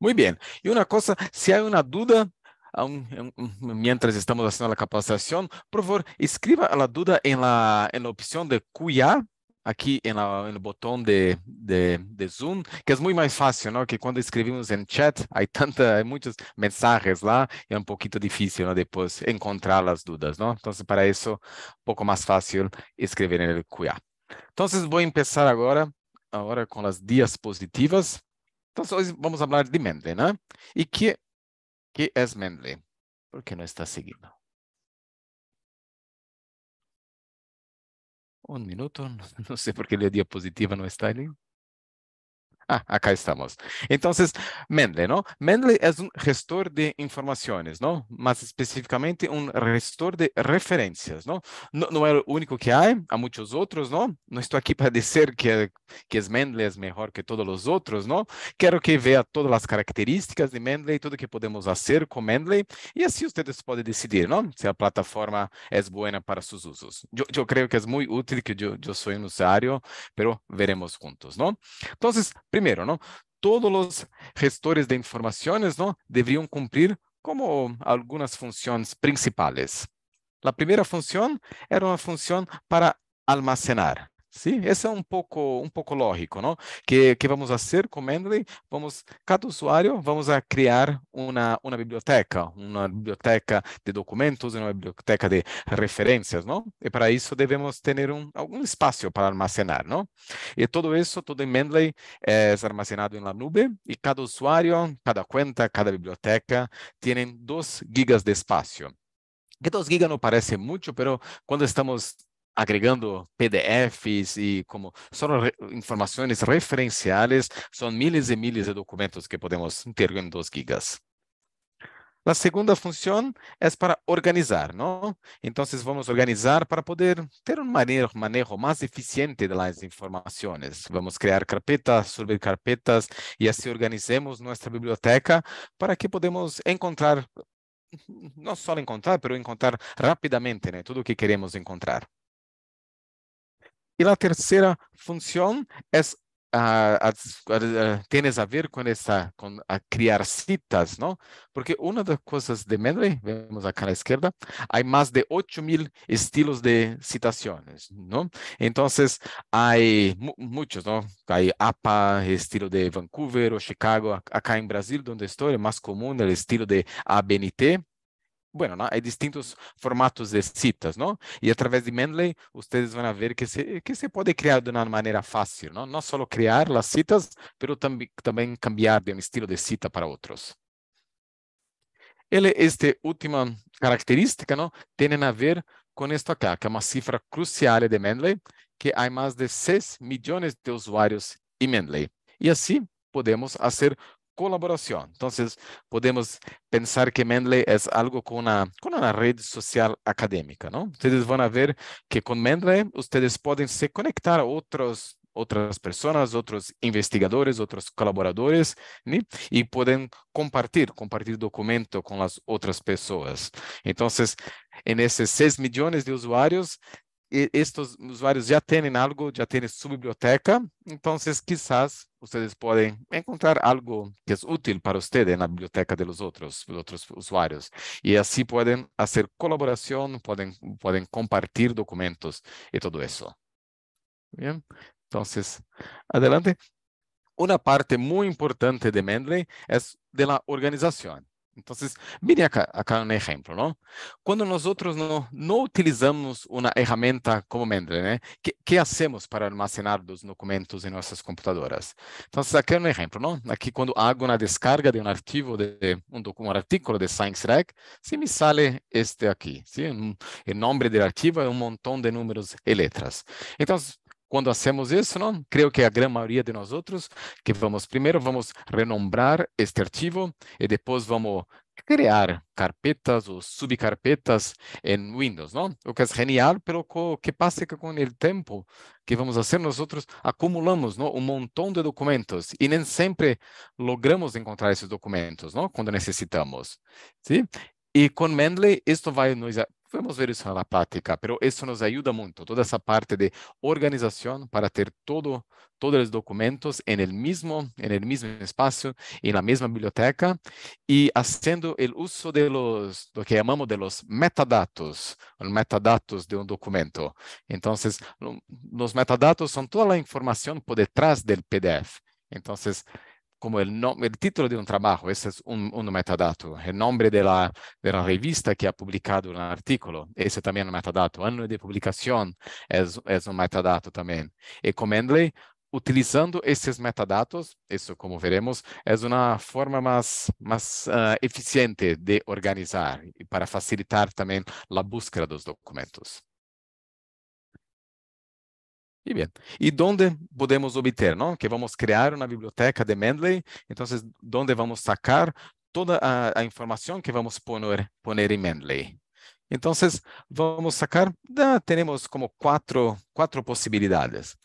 Muy bien. Y una cosa, si hay una duda, aun, mientras estamos haciendo la capacitación, por favor, escriba la duda en la, en la opción de QA, aqui no botão de, de, de, Zoom, que é muito mais fácil, não? Que quando escrevemos em chat, há tanta, há muitas mensagens lá, é um pouquinho difícil, não? Depois encontrar as dúvidas, não? Então, para isso, um pouco mais fácil escrever no QA. Então, vou começar agora, agora com as dias positivas. Então hoy vamos falar de Mendeley, né? E que que é Mendeley? ¿Por que não está seguindo. Um minuto, não sei por a diapositiva não está ali. Ah, acá estamos. Então, Mendeley, não? Mendeley é um gestor de informações, não? Mas específicamente, um gestor de referências, não? Não é o único que há, há muitos outros, não? Não estou aqui para dizer que, que Mendeley é melhor que todos os outros, não? Quero que vea todas as características de Mendeley, tudo que podemos fazer com Mendeley, e assim vocês podem decidir, não? Se a plataforma é boa para seus usos. Eu, eu creio que é muito útil que eu, eu sou usuário, mas veremos juntos, não? Então, Primero, Todos los gestores de informaciones, Deberían cumplir como algunas funciones principales. La primera función era una función para almacenar. Sim, esse é um pouco um pouco lógico, não? Que que vamos fazer com Mendeley? Vamos cada usuário vamos a criar uma uma biblioteca, uma biblioteca de documentos, uma biblioteca de referências, não? E para isso devemos ter um algum espaço para armazenar, não? E tudo isso, tudo em Mendeley é armazenado la nuvem e cada usuário, cada conta, cada biblioteca tem 2 gigas de espaço. Que 2 gigas não parece muito, mas quando estamos agregando PDFs e como só informações referenciais, são miles e miles de documentos que podemos ter em 2 gigas. A segunda função é para organizar, não? Então, vamos organizar para poder ter um manejo, manejo mais eficiente das informações. Vamos criar carpetas, subcarpetas e assim organizemos nossa biblioteca para que podemos encontrar, não só encontrar, mas encontrar rapidamente né, tudo o que queremos encontrar. Y la tercera función es ah, a, tienes a ver con esta con a criar citas, ¿no? Porque una de las cosas de Mendeley, vemos acá a la izquierda, hay más de 8000 estilos de citaciones, ¿no? Entonces, hay muchos, ¿no? Hay APA, estilo de Vancouver o Chicago, acá en Brasil, donde estoy, es más común el estilo de ABNT, bueno, ¿no? hay distintos formatos de citas, ¿no? Y a través de Mendeley ustedes van a ver que se, que se puede crear de una manera fácil, ¿no? No solo crear las citas, pero também también cambiar de un estilo de cita para otros. esta última característica, ¿no? Tienen a ver com isso aqui, que é uma cifra crucial de Mendeley, que há mais de 6 milhões de usuários em Mendeley. E assim podemos fazer colaboração. Então, podemos pensar que Mendeley é algo com uma con uma rede social acadêmica, não? Vocês vão ver que com Mendeley vocês podem se conectar a otros outras pessoas, outros investigadores, outros colaboradores, né? e podem compartilhar, compartilhar documento com as outras pessoas. Então, nesses 6 milhões de usuários, estes usuários já têm algo, já têm sua biblioteca, então, quizás, vocês podem encontrar algo que é útil para vocês na biblioteca dos outros, dos outros usuários. E assim podem fazer colaboração, podem, podem compartilhar documentos e tudo isso. Bem? Então, adelante. Uma parte muito importante de Mendeley é da organização. Então, miren acá, acá exemplo, ejemplo, ¿no? Cuando nosotros no, não utilizamos uma ferramenta como Mendeley, ¿eh? que fazemos hacemos para almacenar os documentos em nossas computadoras? Então, aqui é um exemplo, não? Aqui, quando hago uma descarga de um arquivo, de un, un artículo de ScienceRec, se me sale este aqui, ¿sí? o nome do arquivo é um montão de números e letras. Então quando hacemos isso, não? Creio que a grande maioria de nós outros, que vamos primeiro vamos renombrar este arquivo e depois vamos criar carpetas ou subcarpetas em Windows, não? O que é genial, pelo que passa que com o tempo que vamos fazer nós outros acumulamos, não, um montão de documentos e nem sempre logramos encontrar esses documentos, não, quando necessitamos, sim? E com Mendeley, isso vai nos. Vamos ver isso na prática, pero isso nos ajuda muito, toda essa parte de organização para ter todo, todos os documentos em el mesmo, en el mesmo espaço, em la mesma biblioteca e fazendo o uso de los, lo que chamamos de los metadatos, os metadatos de um documento. Então, os metadatos são toda a informação por detrás del PDF. Então como el, el, título de un trabajo, ese es un, un metadato, el nombre de la, de la, revista que ha publicado un artículo, ese también es un metadato, año de publicación es, es un metadato también. Y Comendley, utilizando esses metadados, isso como veremos, é uma forma mais, mais uh, eh, eficiente de organizar e para facilitar também a busca dos documentos. Y bien, ¿y dónde podemos obter no? Que vamos crear una biblioteca de Mendeley, entonces, ¿dónde vamos sacar toda ah, a, informação información que vamos poner, poner en Mendeley? Entonces, vamos sacar, da, tenemos como cuatro, cuatro posibilidades.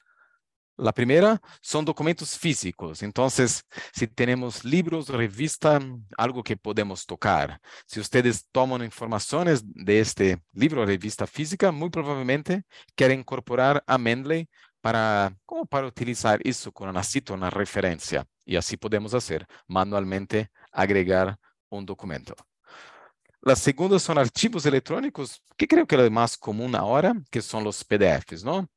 La primera son documentos físicos, entonces si tenemos libros, revista, algo que podemos tocar. Si ustedes toman informaciones de este libro, revista física, muy probablemente quieren incorporar a Mendeley para, como para utilizar isso com uma cita, uma referência. E assim podemos fazer, manualmente agregar um documento. A segunda são arquivos eletrônicos, que creio que é mais comum agora, que são os PDFs, não?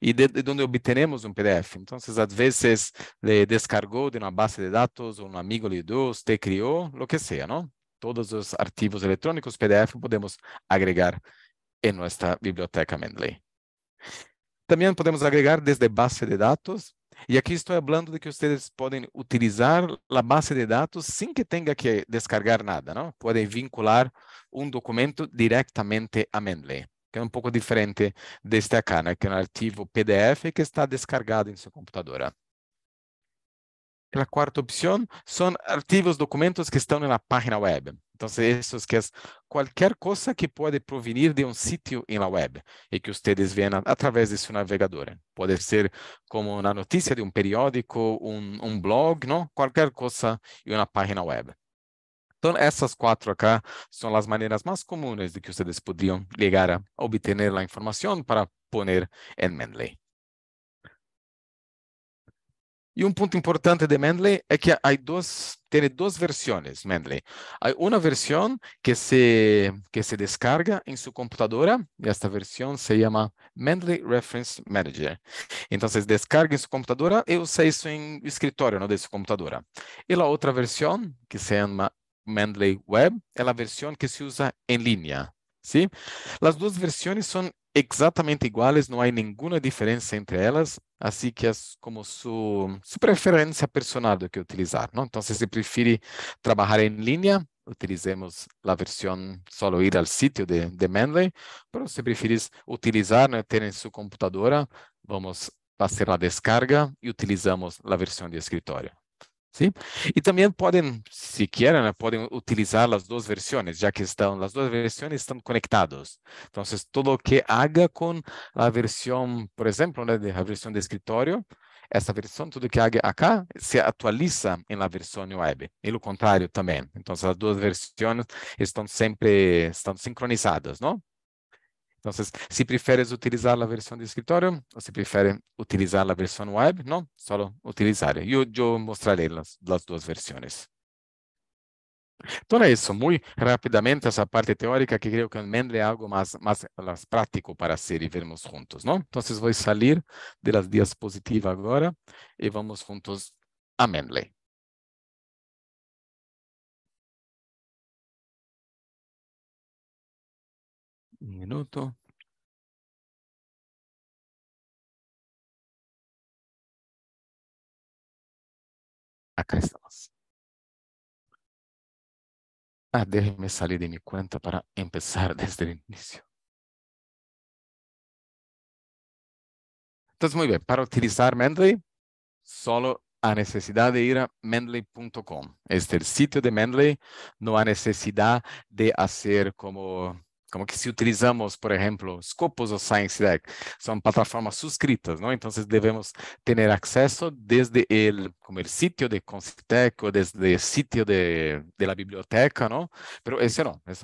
e de, de, donde obtenemos um PDF. Então, às vezes, ele descargou de uma base de dados, um amigo lhe deu, você criou, lo que seja, não? Todos os arquivos eletrônicos PDF podemos agregar em nossa biblioteca Mendeley. Também podemos agregar desde base de dados e aqui estou hablando de que vocês podem utilizar a base de dados sem que tenha que descargar nada, não? Pueden vincular um documento diretamente a Mendeley que é um pouco diferente deste aqui, né? que é um arquivo PDF que está descargado em sua computadora. A quarta opção são arquivos, documentos que estão na página web. Então, esses que é qualquer coisa que pode provenir de um sítio na web e que vocês veem através de seu navegador. Pode ser como uma notícia de um periódico, um, um blog, não? qualquer coisa e uma página web. Então, essas quatro aqui são as maneiras mais comuns de que vocês podiam chegar a obter a informação para pôr em Mendeley. E um ponto importante de Mendeley é que há duas, tem duas versões Mendeley. Há uma versão que se que se descarga em sua computadora, e esta versão se chama Mendeley Reference Manager. Então, vocês descargam em sua computadora e usa isso em escritório, não de sua computadora. E a outra versão, que se chama Mendeley Web é a versão que se usa em linha. Sim, As duas versões são exatamente iguais, não há nenhuma diferença entre elas, assim que é como sua, preferência personal do que utilizar. Não? Então, se você prefere trabalhar em linha, utilizemos a versão solo ir ao sítio de, de Mendeley, mas se preferir utilizar, né, ter em sua computadora, vamos fazer a descarga e utilizamos a versão de escritório. E também podem, se si eh, podem utilizar as duas versões, já que estão as duas versões estão conectados. Então, todo lo que haga com a versão, por exemplo, né, de, versão de escritório, essa versão, tudo que haga acá, se atualiza em la versão web. E o contrário também. Então, as duas versões estão sempre estão sincronizadas, não? Então, se preferes utilizar a versão de escritório ou se prefere utilizar a versão web, não, só utilizar. Eu, eu mostrarei as, as duas versões. Então é isso, muito rapidamente essa parte teórica que creio que Mendel é algo mais, mais, mais prático para ser e vermos juntos, não? Então vou sair das diapositivas agora e vamos juntos a Mendeley. Un minuto. Acá estamos. Ah, déjeme salir de mi cuenta para empezar desde el inicio. Entonces, muy bien, para utilizar Mendeley, solo a necesidad de ir a mendeley.com. Este es el sitio de Mendeley, no hay necesidad de hacer como como que si utilizamos, por ejemplo, Scopus o ScienceDeck, son plataformas suscritas, ¿no? Entonces debemos tener acceso desde el, como el sitio de Concitec o desde el sitio de, la biblioteca, ¿no? Pero ese no, es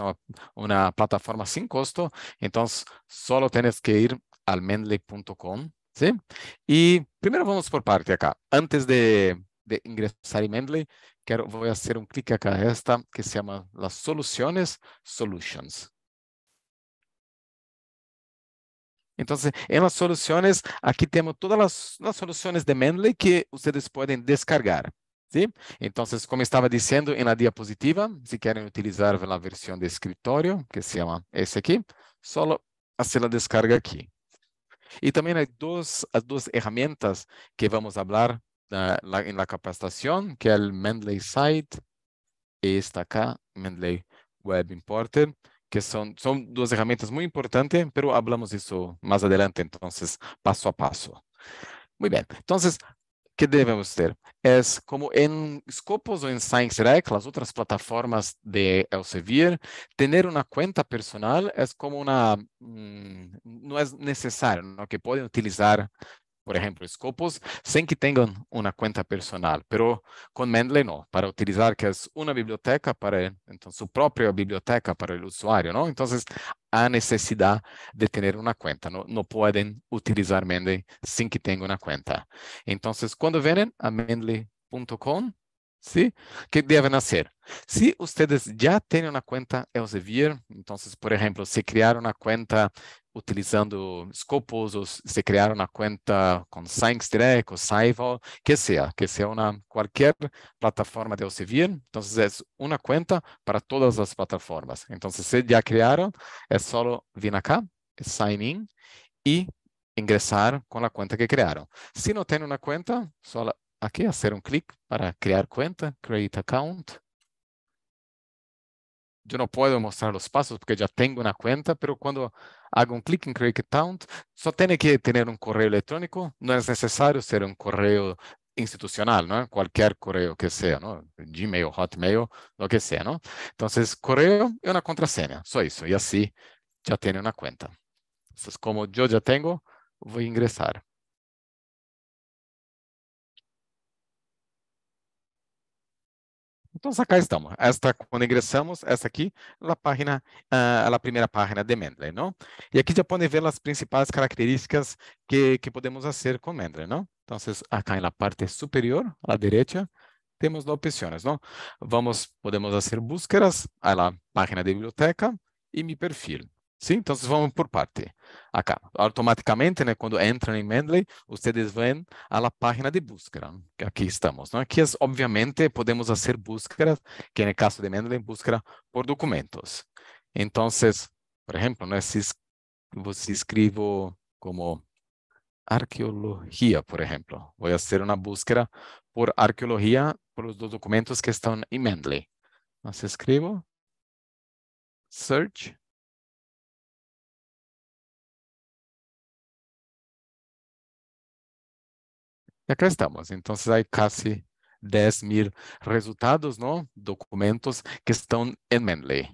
una, plataforma sin costo, entonces solo tienes que ir al mendeley.com, ¿sí? Y primero vamos por parte acá. Antes de, ingresar en Mendeley, quiero, voy a hacer un clic acá a esta que se llama las soluciones, solutions. Então, em las soluciones, aqui temos todas las, soluções soluciones de Mendeley que vocês podem descargar. ¿sí? Então, como estava dizendo, em la diapositiva, si querem utilizar a versão de escritório, que se llama essa aqui, solo hacer la descarga aqui. E também há dos, duas ferramentas que vamos falar em uh, ah, la, que é o Mendeley Site, y está acá, Mendeley Web Importer, que são, são duas ferramentas muito importantes, pero falamos isso mais adiante, então, passo a passo. Muito bem, então, o que devemos ter? É como em Scopus ou em ScienceRec, as outras plataformas de Elsevier, ter uma conta personal é como uma. Mm, não é necessário, não? que podem utilizar Por ejemplo, Scopus, sin que tengan una cuenta personal, pero con Mendeley no, para utilizar que es una biblioteca para su propia biblioteca para el usuario, ¿no? Entonces, hay necesidad de tener una cuenta, no, no pueden utilizar Mendeley sin que tengan una cuenta. Entonces, cuando vienen a mendeley.com, ¿sí? ¿Qué deben hacer? Si ustedes ya tienen una cuenta Elsevier, entonces, por ejemplo, si crearon una cuenta utilizando scopos, ou se criar uma conta com ScienceDirect, ou Saival, que seja, que seja uma, qualquer plataforma de Elsevier. Então, é uma conta para todas as plataformas. Então, se já criaram, é só vir aqui, sign in e ingressar com a conta que criaram. Se não tem uma conta, só aqui, fazer um clique para criar conta, create account, yo no puedo mostrar los pasos porque ya tengo una cuenta, pero cuando hago un clic en Create Account, solo tiene que tener un correo electrónico, no es é necesario ser un correo institucional, ¿no? Cualquier é? correo que sea, ¿no? Gmail, Hotmail, lo que sea, ¿no? Entonces, correo y é una contraseña, solo eso, y así assim ya tiene una cuenta. Entonces, como yo ya tengo, voy a ingresar. Então, acá estamos. Esta, quando ingressamos, esta aqui, a página, ah, a primeira página de Mendeley, não? E aqui já podem ver as principais características que, que podemos fazer com Mendeley, não? Então, acá na parte superior, à direita, temos opções, não? Vamos, podemos fazer búsquedas, a página de biblioteca e meu perfil. Sim, então vamos por parte. Acá, automaticamente, né, quando entram em Mendeley, vocês vão à página de busca, que aqui estamos. Não? Aqui, é obviamente, podemos fazer buscas, que no caso de Mendeley, busca por documentos. Então, por exemplo, né, se você escrevo como arqueologia, por exemplo, vou fazer uma busca por arqueologia por os documentos que estão em Mendeley. Então, se escrevo search Y acá estamos. Entonces hay casi mil resultados, ¿no? Documentos que están en Mendeley.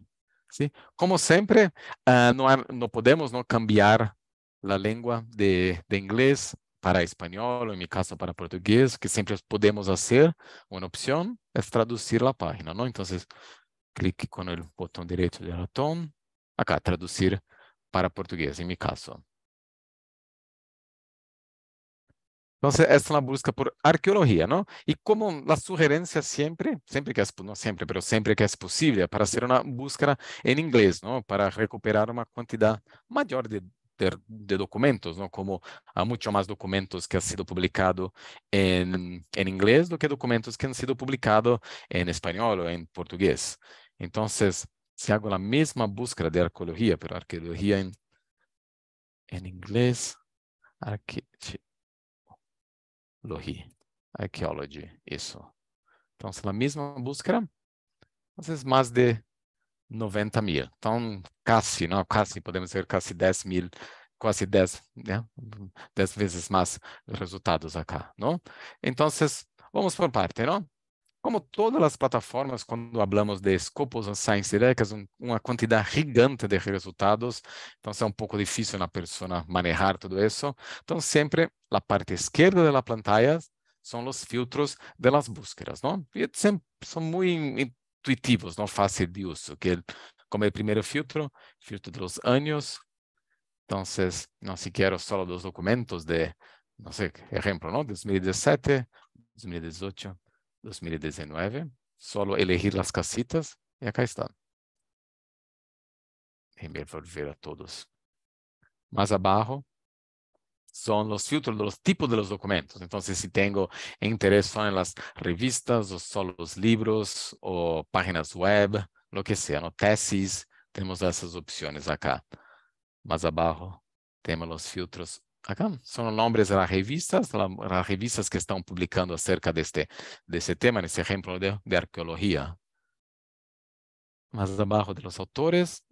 ¿sí? Como siempre, uh, no, no, podemos ¿no? cambiar la lengua de, de inglés para espanhol, em meu caso para português, que sempre podemos fazer, uma opção é traduzir a página, Então, clique com o botão direito do ratão, acá, traduzir para português, em meu caso. Entonces, es una busca por arqueología, ¿no? Y como la sugerencia siempre, siempre que es, no siempre, pero siempre que es posible, para hacer una búsqueda en inglés, ¿no? Para recuperar una cantidad mayor de, de, de documentos, ¿no? Como hay mucho más documentos que han sido publicados en, en, inglés do que documentos que han sido publicados en español o en portugués. Entonces, si hago la misma búsqueda de arqueología, pero arqueología en, en inglés, arqueología Lohi. Archaeology, isso. Então, se na mesma busca, às vezes mais de 90 mil. Então, quase, não, quase, podemos dizer quase 10 mil, quase 10, né? 10 vezes mais resultados acá, não? Então, vamos por parte, não? Como todas as plataformas, quando falamos de escopos de science directas, uma quantidade gigante de resultados, então é um pouco difícil na pessoa manejar tudo isso. Então, sempre a parte esquerda da pantalla são os filtros das buscas, não? E sempre são muito intuitivos, não fácil de uso, que como é o primeiro filtro, filtro dos anos, então, não se quero só dos documentos de, não sei, exemplo, não? 2017, 2018, 2019, solo elegir las casitas, e acá está. Déjenme volver a todos. Mais abaixo são os filtros de tipos de los documentos. então si tenho interesse son en las revistas ou só os livros, ou páginas web, lo que sea, no tesis, essas opções acá. Mais abaixo, temos os filtros Acá son los nombres de las revistas, las revistas que están publicando acerca de este, de este tema, en este ejemplo de, arqueología. Más abajo de los autores,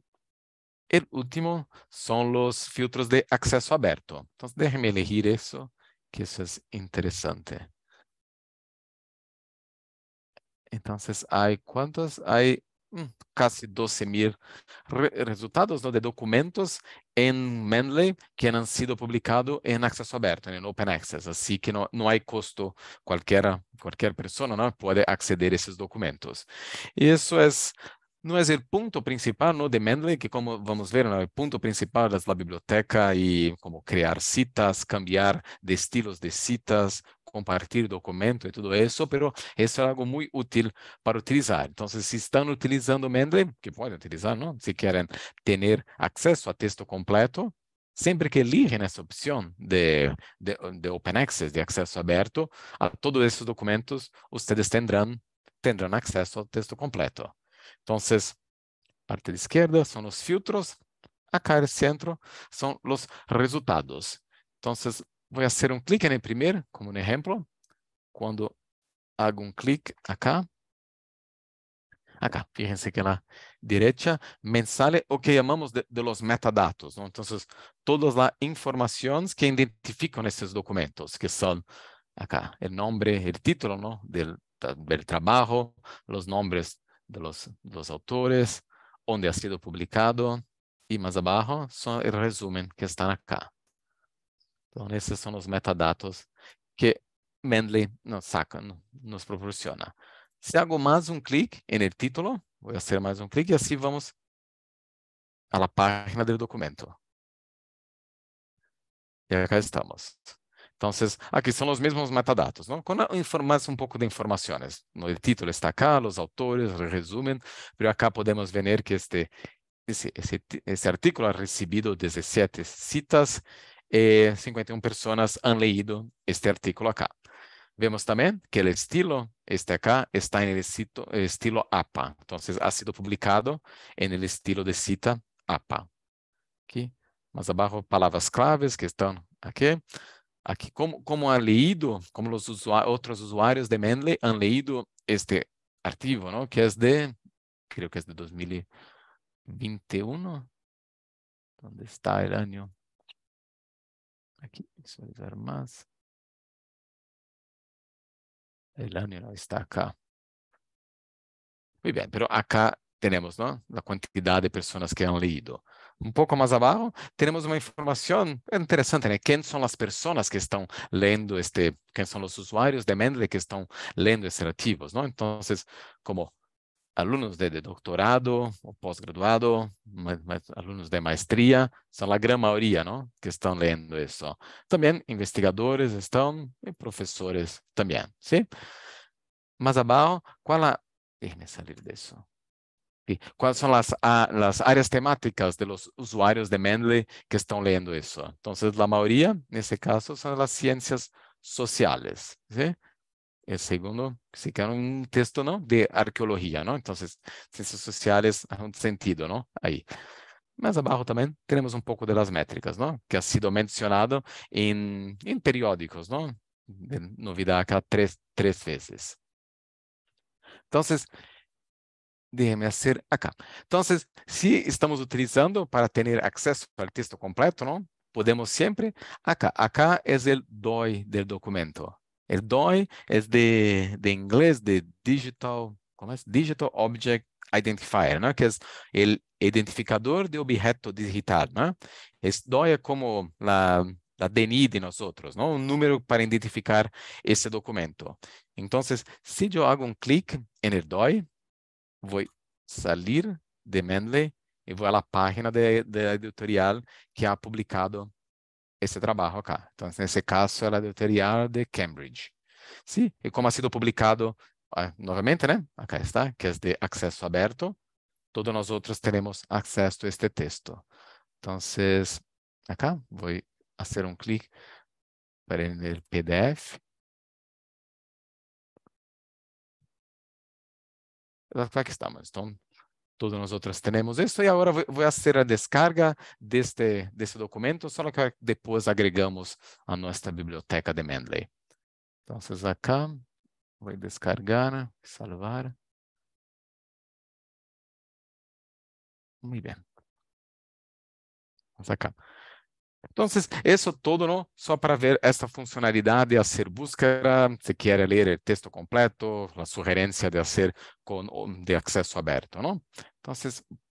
el último son los filtros de acceso abierto. Entonces, déjenme elegir eso, que eso es interesante. Entonces, hay cuántos? Hay casi 12 re resultados ¿no? de documentos en Mendeley que han sido publicados en acceso abierto, en Open Access. Así que no, no hay costo, cualquiera, cualquier persona ¿no? puede acceder a esos documentos. Y eso es não é o ponto principal no, de Mendeley, que como vamos ver, o ponto principal da biblioteca e como criar citas, cambiar de estilos de citas, compartilhar documento e tudo isso, pero isso é algo muito útil para utilizar. Então, se estão utilizando Mendeley, que podem utilizar, não? Se querem ter acesso a texto completo, sempre que eligem essa opção de, de, de Open Access, de acesso aberto, a todos esses documentos, vocês terão, terão acesso ao texto completo. Então, parte de esquerda são os filtros, acá no centro são os resultados. Então, Vai ser um clique clic en como um exemplo, quando hago um clic acá, acá, fíjense que na direita, me o que chamamos de, de los metadatos, então Entonces, todas las que identificam esses documentos, que são acá o nome, o título, do Del, del nomes dos de los, los autores, onde ha sido publicado, e mais abaixo são o resumo que está acá. Então, esses são os metadados que Mendeley nos saca, nos proporciona. Se hago mais um clique no título, vou fazer mais um clique e assim vamos à página do documento. E acá estamos. Então, aqui são os mesmos metadados. Não? Com mais um pouco de informações. O título está cá, os autores, o resumen, mas aqui podemos ver que este, esse, artigo esse artículo ha recebido 17 citas é, e 51 pessoas han leído este artículo acá. Vemos também que o estilo, este acá, está en el sitio, estilo APA. Então, ha sido publicado en el estilo de cita APA. aqui mais abaixo palavras claves que estão aqui aqui como, como han leído, como los usuários, usuarios de Mendeley han leído este artigo, ¿no? Que es de, creo que es de 2021. donde está el año? Aqui, visualizar mais. Elânio não está acá. Muy bem, pero acá temos, a quantidade de pessoas que han leído. Um pouco mais abaixo, temos uma informação interessante, né? Quem são as pessoas que estão lendo este, quem são os usuários de Mendeley que estão lendo esses artigos, não? Então, como alumnos de, doctorado o posgraduado, alumnos de maestría, son la gran mayoría ¿no? que están leyendo eso. También investigadores están y profesores también, ¿sí? Más abajo, ¿cuál salir de eso. ¿Cuáles son ah, las, áreas temáticas de los usuarios de Mendeley que están leyendo eso? Entonces La mayoría, en este caso, son las ciencias sociales. ¿sí? El segundo, si queda un texto, ¿no? De arqueología, ¿no? Entonces, ciencias sociales, un sentido, ¿no? Ahí. Mas abaixo também temos um pouco das métricas, não? que ha sido mencionado em, em periódicos, não? De novidade a três, três vezes. Então, déjeme hacer acá. Entonces, si estamos utilizando para tener acceso al texto completo, ¿no? Podemos siempre acá. Acá es el DOI del documento. El DOI es de, de inglés de Digital, ¿cómo es? Digital Object Identifier, ¿no? Que es el identificador de objeto digital, ¿no? Es DOI es como la, la DNI de nosotros, ¿no? Un número para identificar ese documento. Entonces, si yo hago un clic en el DOI, voy a salir de Mendeley e vou à página da editorial que ha publicado este é trabalho, acá. Então, nesse caso, era de autoría de Cambridge. sim. E como ha sido publicado ah, novamente, né? ¿no? acá está, que é de acesso aberto. todos outros temos acesso a este texto. Então, acá vou fazer um un clic para el PDF. Aqui estamos. Então, todos nosotros tenemos esto y ahora voy a hacer la descarga de este, de este documento, só que depois agregamos a nossa biblioteca de Mendeley. Então, acá vou descargar, salvar. Muito bem. Vamos acá. Então, isso todo não só para ver esta funcionalidade, fazer búsqueda, se quer ler o texto completo, a sugerência de fazer com de acesso aberto. não? Então,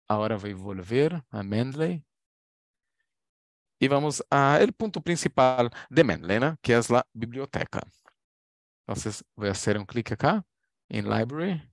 agora vou volver a Mendeley. E vamos ao ponto principal de Mendeley, né? que é a biblioteca. Então, vou fazer um clique aqui em Library.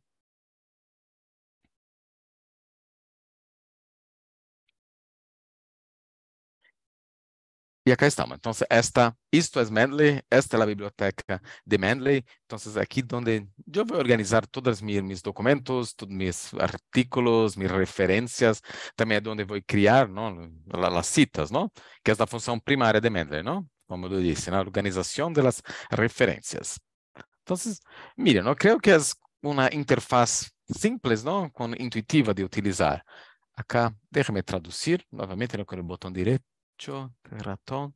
E aqui estamos. Então, esta, isto é Mendeley, esta é a biblioteca de Mendeley. Então, aqui onde eu vou organizar todos mis, meus documentos, todos meus artigos, minhas referências. Também é onde vou criar não, as citas, não? que é a função primária de Mendeley, não? como eu disse, na organização das referências. Então, mira, eu creio que é uma interface simples, não? intuitiva de utilizar. Acá, deixa-me traduzir novamente com o botão direito cho, ratón,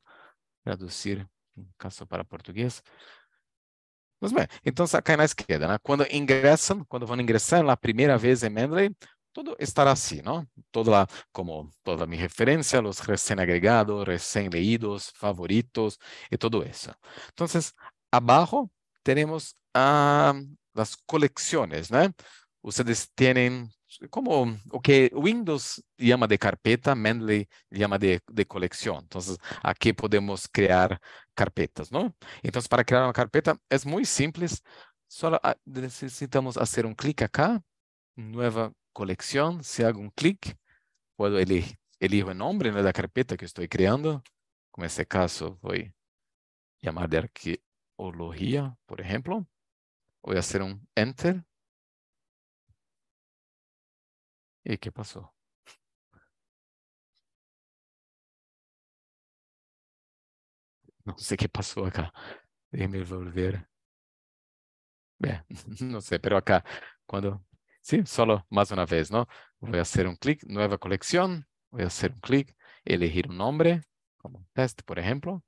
traduzir em caso para português. Mas bem, então cai na esquerda, né? Quando ingressam, quando vão ingressar na primeira vez em Mendeley, tudo estará assim, não? Toda lá, como toda a minha referência, os recém-agregados, recém-leídos, favoritos e tudo isso. Então, abaixo, temos ah, as coleções, né? Vocês têm como o que Windows llama de carpeta, Manly llama de, colección. Entonces, aquí podemos crear carpetas, ¿no? Entonces, para crear una carpeta es muy simple. Solo ah, necesitamos hacer un clic acá, nueva colección. Si hago un clic, puedo elegir, elijo el nombre de la carpeta que estoy creando. Como en este caso, voy a llamar de arqueología, por ejemplo. Voy a hacer un Enter ¿Y eh, qué pasó? No sé qué pasó acá. Déjeme volver. Bien, no sé, pero acá, cuando... Sí, solo más una vez, ¿no? Voy a hacer un clic, nueva colección. Voy a hacer un clic, elegir un nombre, como test, por ejemplo.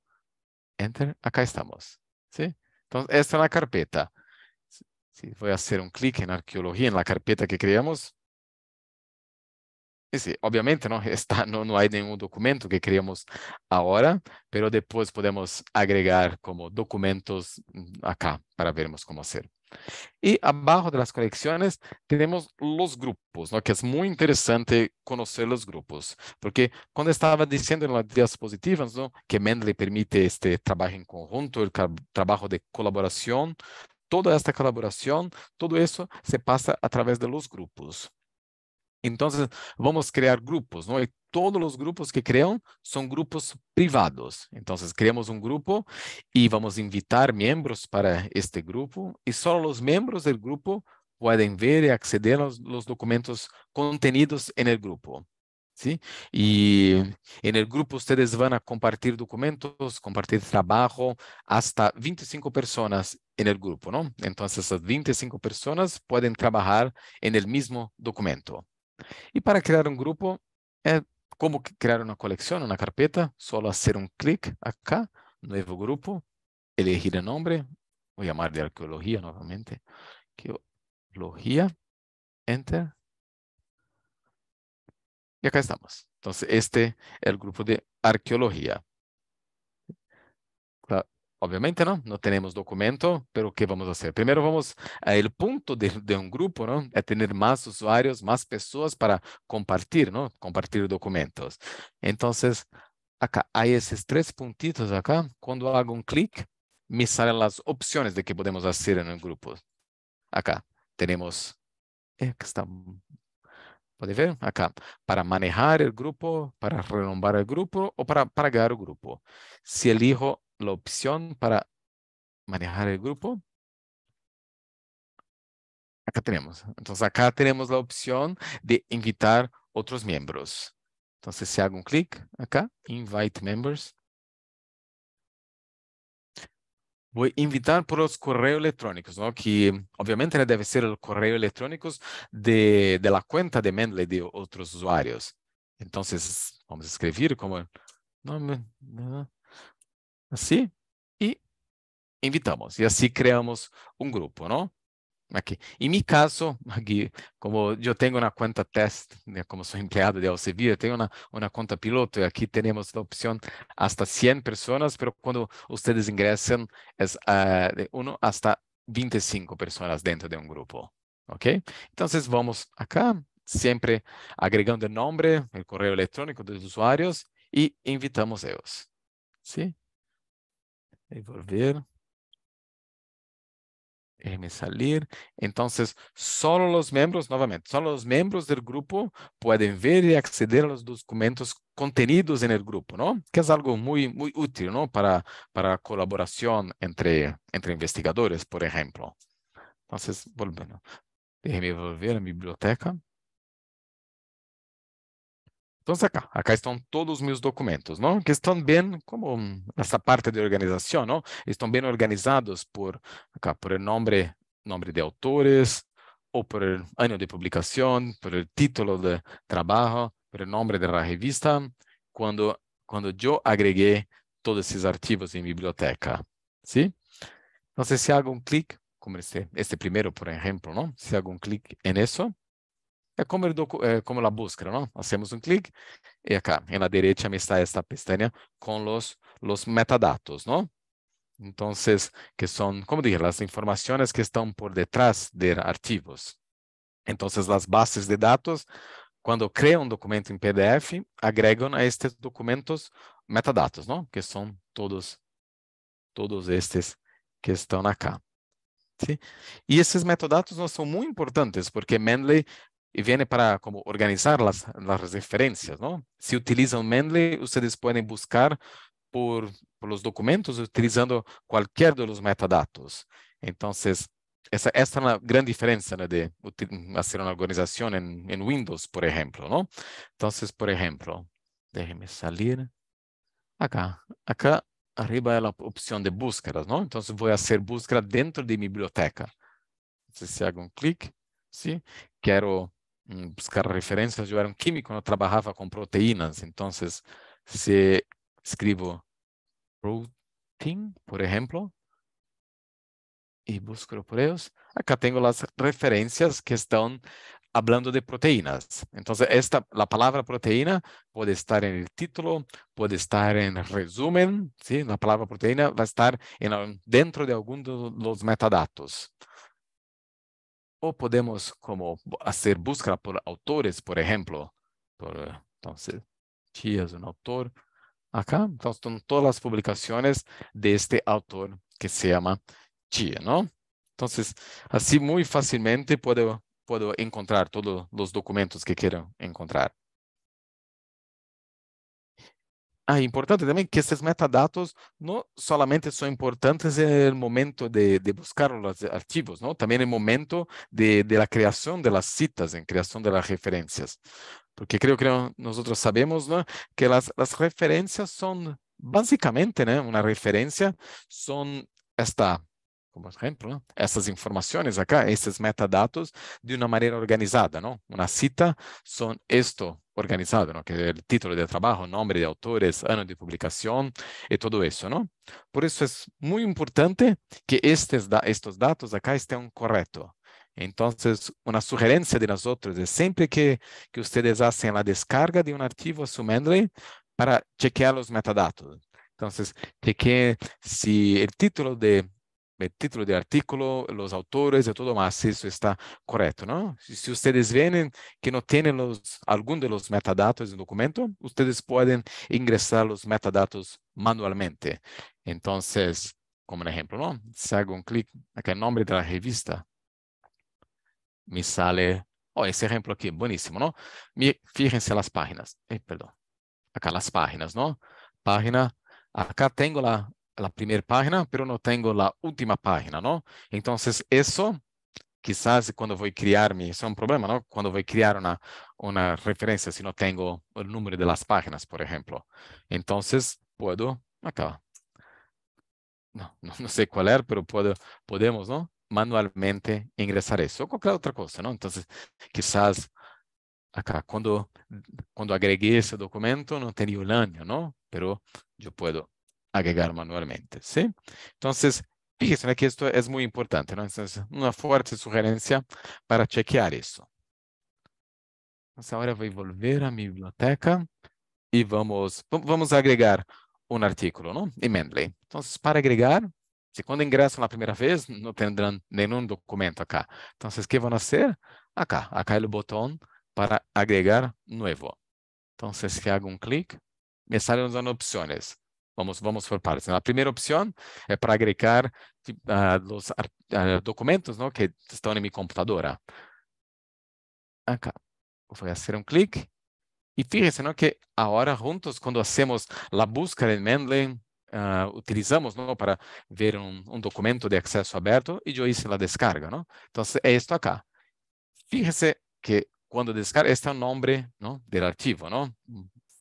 Enter, acá estamos. ¿Sí? Entonces, esta es la carpeta. Sí, voy a hacer un clic en arqueología, en la carpeta que creamos. sim obviamente não está, não, não há nenhum documento que criamos agora, mas depois podemos agregar como documentos hum, acá para vermos como ser. E abaixo das coleções temos os grupos, não que é muito interessante conhecer os grupos, porque quando estava dizendo nas diapositivas não que Mendeley permite este trabalho em conjunto, o trabalho de colaboração, toda esta colaboração, tudo isso se passa através dos grupos. Entonces, vamos a crear grupos, ¿no? Y todos los grupos que crean son grupos privados. Entonces, creamos un grupo y vamos a invitar miembros para este grupo y solo los miembros del grupo pueden ver y acceder a los, documentos contenidos en el grupo. ¿Sí? Y en el grupo ustedes van a compartir documentos, compartir trabajo, hasta 25 personas en el grupo, ¿no? Entonces, esas 25 personas pueden trabajar en el mismo documento. Y para crear un grupo, es eh, como crear una colección una carpeta, Solo hacer un clic acá, nuevo grupo, elegir el nombre, voy a llamar de arqueología nuevamente, arqueología, enter, y acá estamos. Entonces, este es el grupo de arqueología. Obviamente, ¿no? No tenemos documento, pero ¿qué vamos a hacer? Primero vamos, al el punto de, un grupo, ¿no? Es tener más usuarios, más personas para compartir, ¿no? Compartir documentos. Entonces, acá hay esos tres puntitos acá. Cuando hago un clic, me salen las opciones de qué podemos hacer en el grupo. Acá tenemos, eh, está, puede ver acá, para manejar el grupo, para renombrar el grupo o para pagar el grupo. Si elijo la opción para manejar el grupo. Acá tenemos. Entonces, acá tenemos la opción de invitar otros miembros. Entonces, se hago un clic acá, Invite Members. Voy a invitar por los correos electrónicos, ¿no? que obviamente debe ser el correo electrónico de, de la cuenta de Mendeley de otros usuarios. Entonces, vamos a escribir como nombre, Assim? E invitamos. E assim criamos um grupo, não? Aqui. Em meu caso, aqui, como eu tenho uma conta teste, como sou empregado de Elsevier, tenho uma, uma conta piloto e aqui temos a opção até 100 pessoas, mas quando vocês ingressam, é uh, de 1 até 25 pessoas dentro de um grupo. Ok? Então, vamos acá, sempre agregando o nome, o correio eletrônico dos usuários e invitamos eles. Sim? devolver, me salir. Então, só os membros, novamente, só os membros do grupo podem ver e acceder a documentos contenidos no grupo, não? Que é algo muito, útil, não, Para, para colaboração entre, entre investigadores, por Então, Entonces, volviendo. Déjeme volver a mi biblioteca. Entonces é acá, acá están todos mis documentos, ¿no? Que están bien, como esta parte de organización, ¿no? Están bien organizados por, acá, por el nombre, nombre de autores, o por el año de publicación, por el título de trabajo, por el nombre de la revista, cuando, cuando yo agregué todos esos archivos en mi biblioteca, ¿sí? Entonces, si hago un clic, como este, este primero, por ejemplo, ¿no? Si hago un clic en eso, é como, a é como la búsqueda, ¿no? Hacemos um clic e acá é en direita derecha me está esta pestaña com os los metadatos, ¿no? Então, que são, como dije, as informações que estão por detrás de artigos. Então, as bases de dados, quando criam um documento em PDF, agregam a estes documentos metadados, não? que são todos, todos estes que estão acá. E esses metadados não são muito importantes, porque Mendeley y viene para como organizar las, referencias, ¿no? Si utilizan Mendeley, ustedes pueden buscar por, los documentos utilizando cualquier de los metadatos. Entonces, esta es la gran diferencia de mm, hacer una organización en, Windows, por ejemplo, ¿no? Entonces, por ejemplo, déjeme salir acá. Acá arriba es la opción de búsquedas, ¿no? Entonces voy a hacer búsqueda dentro de mi biblioteca. si hago un clic, ¿sí? Quiero Mm, buscar referências. Eu era um químico, eu trabalhava com proteínas. Então, se escrevo protein, por exemplo, e busco por eles, acá tenho as referências que estão falando de proteínas. Então, esta, a palavra proteína pode estar em título, pode estar em resumo, sim a palavra proteína vai estar em dentro de algum dos metadados. o podemos como hacer búsqueda por autores, por ejemplo. Por, eh, entonces, Chia es un autor. Acá, entonces, son todas las publicaciones de este autor que se llama Chia, ¿no? Entonces, así muy fácilmente puedo, puedo encontrar todos los documentos que quiero encontrar. Ah, importante también que estos metadatos no solamente son importantes en el momento de, buscar los archivos, también en el momento de, de creación de las citas, en creación de las referencias. Porque creo que nosotros sabemos ¿no? que las referencias son básicamente, una referencia son esta como ejemplo, estas informaciones acá, estos metadatos de una manera organizada. no una cita son esto organizado, ¿no? que el título de trabajo, nombre de autores, año de publicación y eh, todo eso, ¿no? Por eso es muy importante que estos datos acá estén correctos. Entonces, una sugerencia de nosotros es siempre que, ustedes hacen la descarga de un archivo a su Mendeley para chequear los metadatos. Entonces, cheque si el título de, el título de artículo, los autores y todo más, eso está correcto, ¿no? Si, ustedes ven que no tienen los, algún de los metadatos del documento, ustedes pueden ingresar los metadatos manualmente. Entonces, como un ejemplo, ¿no? Si hago un clic acá en nombre de la revista, me sale, oh, ese ejemplo aquí, buenísimo, ¿no? Fíjense las páginas, eh, perdón, acá las páginas, ¿no? Página, acá tengo la, la primera página, pero no tengo la última página, ¿no? Entonces, eso quizás cuando voy a crear mi, es un problema, ¿no? Cuando voy a crear una, una referencia, si no tengo el número de las páginas, por ejemplo. Entonces, puedo, acá, no, no, sé cuál es, pero puedo, podemos, ¿no? Manualmente ingresar eso, o cualquier otra cosa, ¿no? Entonces, quizás acá, cuando, cuando agregué ese documento, no tenía un año, ¿no? Pero yo puedo agregar manualmente, Então Entonces, fíjense é né, que isso é muito importante, ¿no? Né? Então uma fuerte sugerencia para chequear isso. Então, agora vou voltar a minha biblioteca e vamos, vamos agregar um artículo, não? Em Mendeley. Então, para agregar, se quando ingressam na primeira vez, não terão nenhum documento acá. Então, o que vão fazer? Acá. Acá é o botão para agregar novo. Então, se hago um clique, me saem as opções. Vamos, vamos por partes. A primeira opção é para agregar uh, os uh, documentos não, que estão em minha computadora. Acá. Vou fazer um clique. E fíjense não, que agora, juntos, quando fazemos a busca em Mendeley, uh, utilizamos não, para ver um, um, documento de acesso aberto e eu hice a descarga. Não? Então, é isto acá. Fíjense que quando descarga, este é o nome não, do arquivo. Não?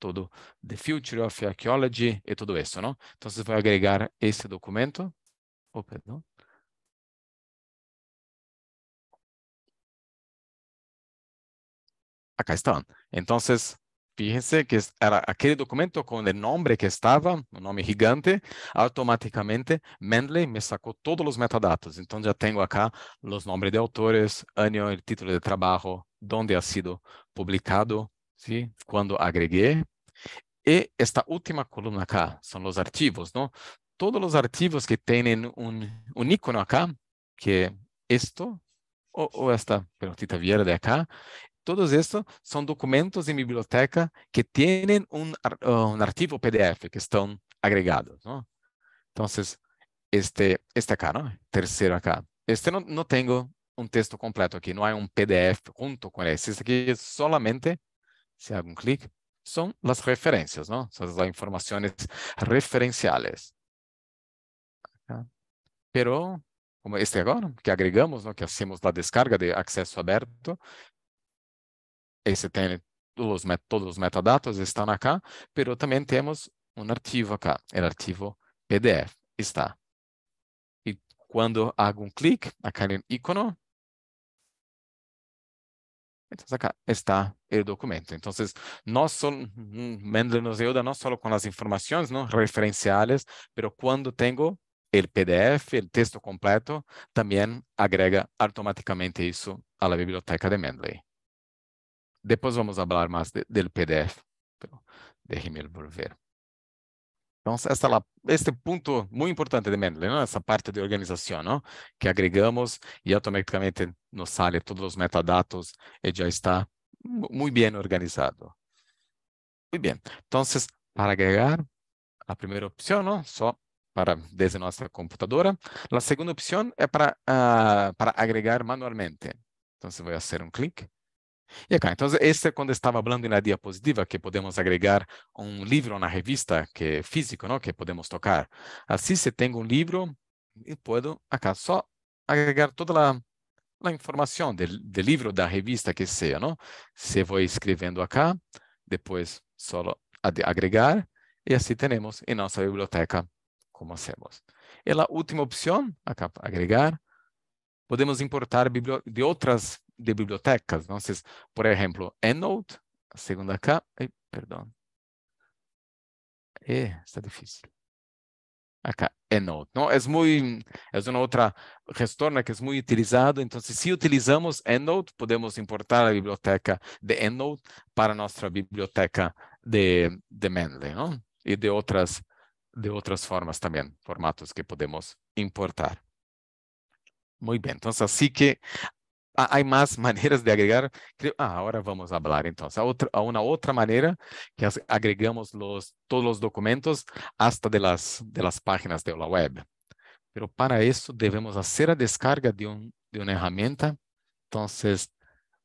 todo The Future of Archaeology e tudo isso, não? Então, você vai agregar esse documento. Oh, perdão. Acá está. Então, fíjense que era aquele documento com o nome que estava, o nome gigante, automaticamente Mendeley me sacou todos os metadados. Então já tenho acá os nomes de autores, ano, o título de trabalho, onde ha sido publicado, sim? quando agreguei, Y eh, esta última columna acá son los archivos, ¿no? Todos los archivos que tienen un un icono acá, que esto o o esta pelotita verde acá, todos estos son documentos mi biblioteca que tienen un oh, archivo PDF que están agregados, ¿no? Entonces, este, este acá, ¿no? Tercero acá. Este no tengo un texto completo aquí, no hay un PDF junto con ese Este aquí es solamente, si hago un clic... são as referências, não? São as informações referenciales. Pero, como este agora, que agregamos, que hacemos a descarga de acesso aberto, ese tiene los todos os metadatos estão acá, pero também temos um arquivo acá, o arquivo PDF, está. E quando hago um clique, aquele ícone Entonces acá está el documento. Entonces, no solo, Mendeley nos ayuda no solo con las informaciones ¿no? referenciales, pero cuando tengo el PDF, el texto completo, también agrega automáticamente eso a la biblioteca de Mendeley. Después vamos a hablar más de, del PDF, pero déjeme volver. Então essa lá, este ponto muito importante de Mendeley, não né? essa parte de organização, não né? que agregamos e automaticamente nos sale todos os metadatos e já está muito bem organizado. Muito bem. Então, para agregar, a primeira opção, não? Né? só para desde nossa computadora. A segunda opção é para, uh, para agregar manualmente. Então, vou fazer um clique e acá, então, esse é quando estava falando na diapositiva que podemos agregar um livro na revista que é físico, não? que podemos tocar. Assim, se tem um livro, eu posso acá só agregar toda a, a informação do, livro, da revista que seja. Não? Se vou escrevendo acá, depois só agregar, e assim temos em nossa biblioteca como hacemos. E a última opção, acá, agregar, podemos importar de outras de bibliotecas. Então, por exemplo, EndNote, a segunda cá, ai, perdão. É, eh, está difícil. Acá, EndNote. Não, é muito, é uma outra gestora que é muito utilizada. Então, se utilizamos EndNote, podemos importar a biblioteca de EndNote para a nossa biblioteca de, de Mendeley, não? E de outras de outras formas também, formatos que podemos importar. Muito bem, então assim que hay ah, más maneras de agregar. Ah, ahora vamos a hablar entonces a, outra a una otra manera que agregamos los, todos los documentos hasta de las, de las páginas de la web. Pero para eso debemos hacer la descarga de, un, de una herramienta. Entonces,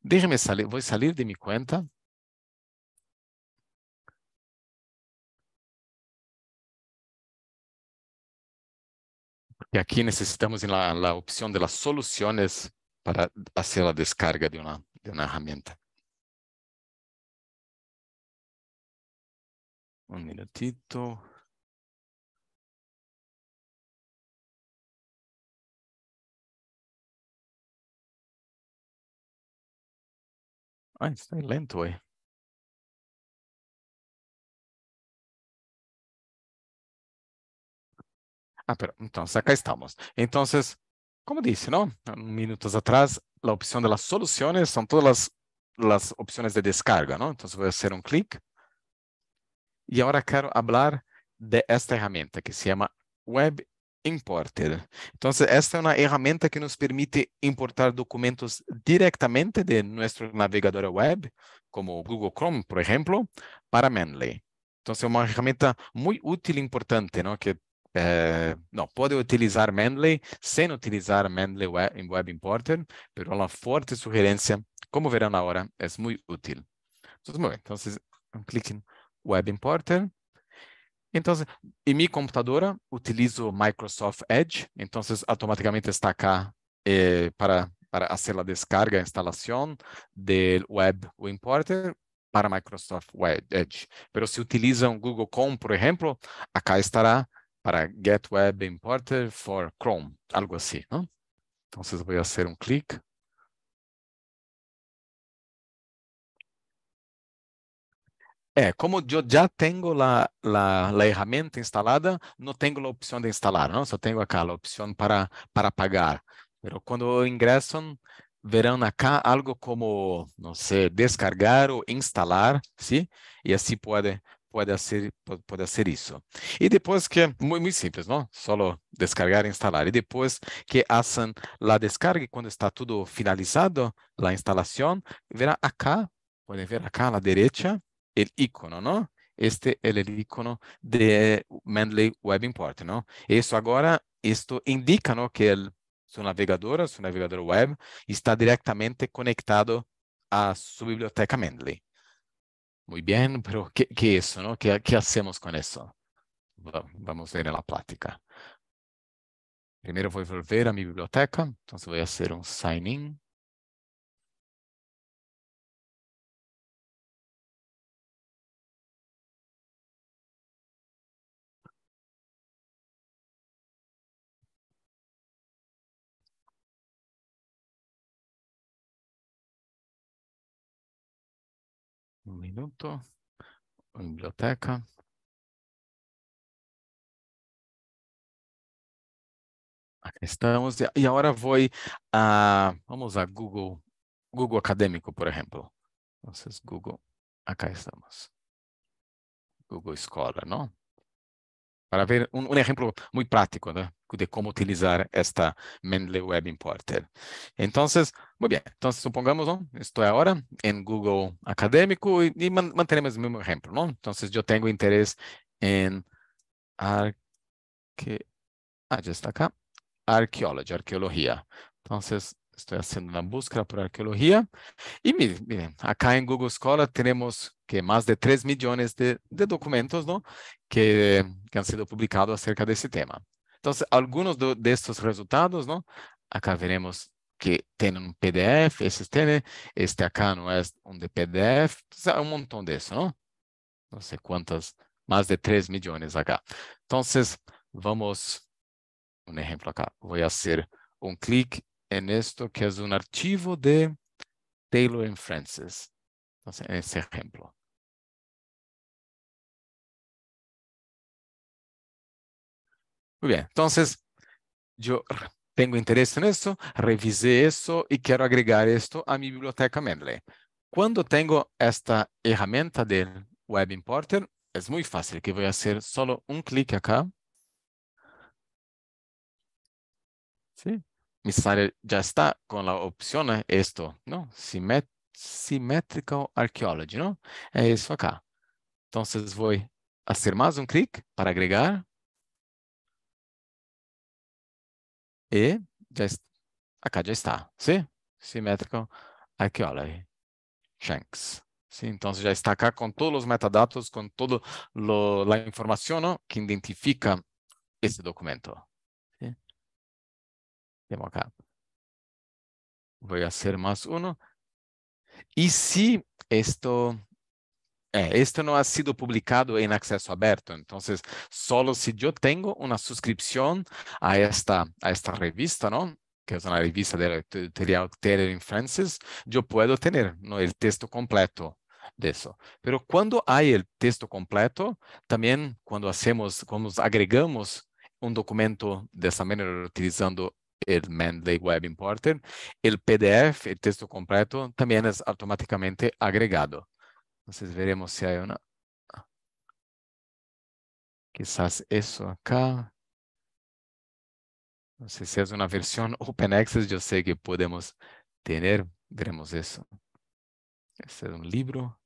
déjeme salir, voy a salir de mi cuenta. Porque aquí necesitamos en la, la opción de las soluciones para hacer la descarga de una, de una herramienta. Un minutito. Ay, ah, estoy lento, eh. Ah, pero entonces acá estamos. Entonces, como disse, não, Minutos atrás, a opção de soluções são todas as opções de descarga, não? Então, voy a um clique. clic. agora quero falar desta de esta herramienta que se chama Web Importer. Então, esta é uma herramienta que nos permite importar documentos diretamente de nosso navegador web, como Google Chrome, por exemplo, para Manly. Então, é uma ferramenta muito útil e importante, não? que eh, Não pode utilizar Mendeley sem utilizar Mendeley Web, en Web Importer, mas uma forte sugerência, como verão agora, é muito útil. Então, muy bien, Web Importer. Então, em minha computadora utilizo Microsoft Edge, então, automaticamente está acá eh, para, para fazer a descarga, instalação do Web Importer para Microsoft Edge. Mas, se utilizam Google Chrome, por exemplo, acá estará para Get Web Importer for Chrome, algo assim. Não? Então, vocês vão fazer um clique. É, como eu já tenho a, a, ferramenta instalada, não tenho a opção de instalar, não? só tenho a opção para, para pagar. Mas quando ingressam, verão aqui algo como, não sei, descargar ou instalar, sim? E assim pode pode ser, pode ser isso. E depois que, muito, simples, não? Só descargar e instalar. E depois que façam a descarga, quando está tudo finalizado, a instalação, verá acá, podem ver acá à direita, o ícone não? Este é o ícone de Mendeley Web Import, não? Isso agora, isto indica, não, que o seu navegador, seu navegador web, está diretamente conectado a sua biblioteca Mendeley. Muy bien, pero ¿qué, qué es eso? No? ¿Qué, ¿Qué hacemos con eso? Vamos a ir a la plática. Primero voy a volver a mi biblioteca, entonces voy a hacer un sign in. um minuto. Biblioteca. Aqui estamos. E agora vou a. Vamos a Google. Google Acadêmico, por exemplo. Vocês, Google. Acá estamos. Google Escola, não? para ver un, un, ejemplo muy práctico ¿no? de cómo utilizar esta Mendeley Web Importer. Entonces, muy bien, entonces supongamos, ¿no? estoy ahora en Google Académico y, y man, mantenemos el mismo ejemplo, ¿no? Entonces yo tengo interés en arque... ah, ya está acá. arqueologia, arqueología. Entonces, estoy haciendo una búsqueda por arqueología. Y miren, miren acá en Google Scholar tenemos que más de 3 millones de, de, documentos, ¿no? que, que, han sido publicados acerca de ese tema. Entonces, algunos de, de estos resultados, ¿no? Acá veremos que tienen un PDF, ese tiene, este acá no es un de PDF, o sea, un montón de eso, ¿no? No sé cuántas, más de 3 millones acá. Entonces, vamos, un ejemplo acá, voy a hacer un clic en esto que es un archivo de Taylor and Francis. Entonces, en ese ejemplo. Muy bien, entonces yo tengo interés en esto, revisé esto y quiero agregar esto a mi biblioteca Mendeley. Cuando tengo esta herramienta del Web Importer, es muy fácil que voy a hacer solo un clic acá. Sí, sai, já ya está con la opción esto, ¿no? Simet Symmetrical Archaeology, ¿no? É isso acá. Então, vocês vão fazer mais um clique para agregar. acá ya está, simétrico simétrico, Archaeology, Shanks. Sí, entonces ya está acá con todos los metadatos, con toda la información que identifica este documento. ¿sí? acá. Voy a hacer más uno. Y si esto É, não no ha sido publicado em acesso aberto. Então, só se eu tenho uma subscrição a esta, a esta revista, que é uma revista de editorial Taylor Francis, eu posso ter o texto completo de Mas quando há o texto completo, também quando hacemos, agregamos um documento de maneira utilizando o Mendeley Web Importer, o PDF, o texto completo, também é automaticamente agregado. Entonces veremos si hay una... Quizás eso acá. No sé si es una versión Open Access, yo sé que podemos tener, veremos eso. Este es un libro.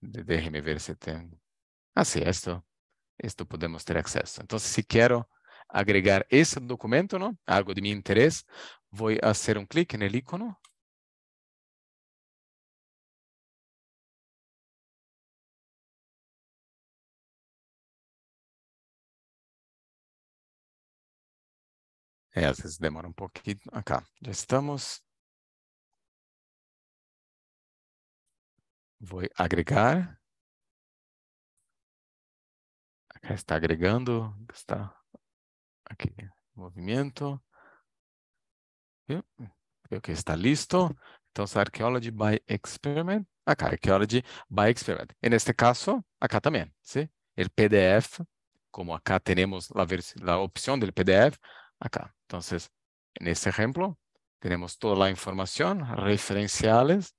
déjeme ver si tengo. Ah, sí, esto, esto podemos tener acceso. Entonces, si quiero agregar esse documento, não? algo de meu interesse, vou fazer um clique no ícone É, às vezes demora um pouquinho. Acá, já estamos. Vou agregar. Acá está agregando. Está. Aquí, Movimiento. que está listo. Entonces, archaeology by experiment. Acá, archaeology by experiment. En este caso, acá también, ¿sí? El PDF, como acá tenemos la, opción del PDF, acá. Entonces, en este ejemplo, tenemos toda la información, referenciales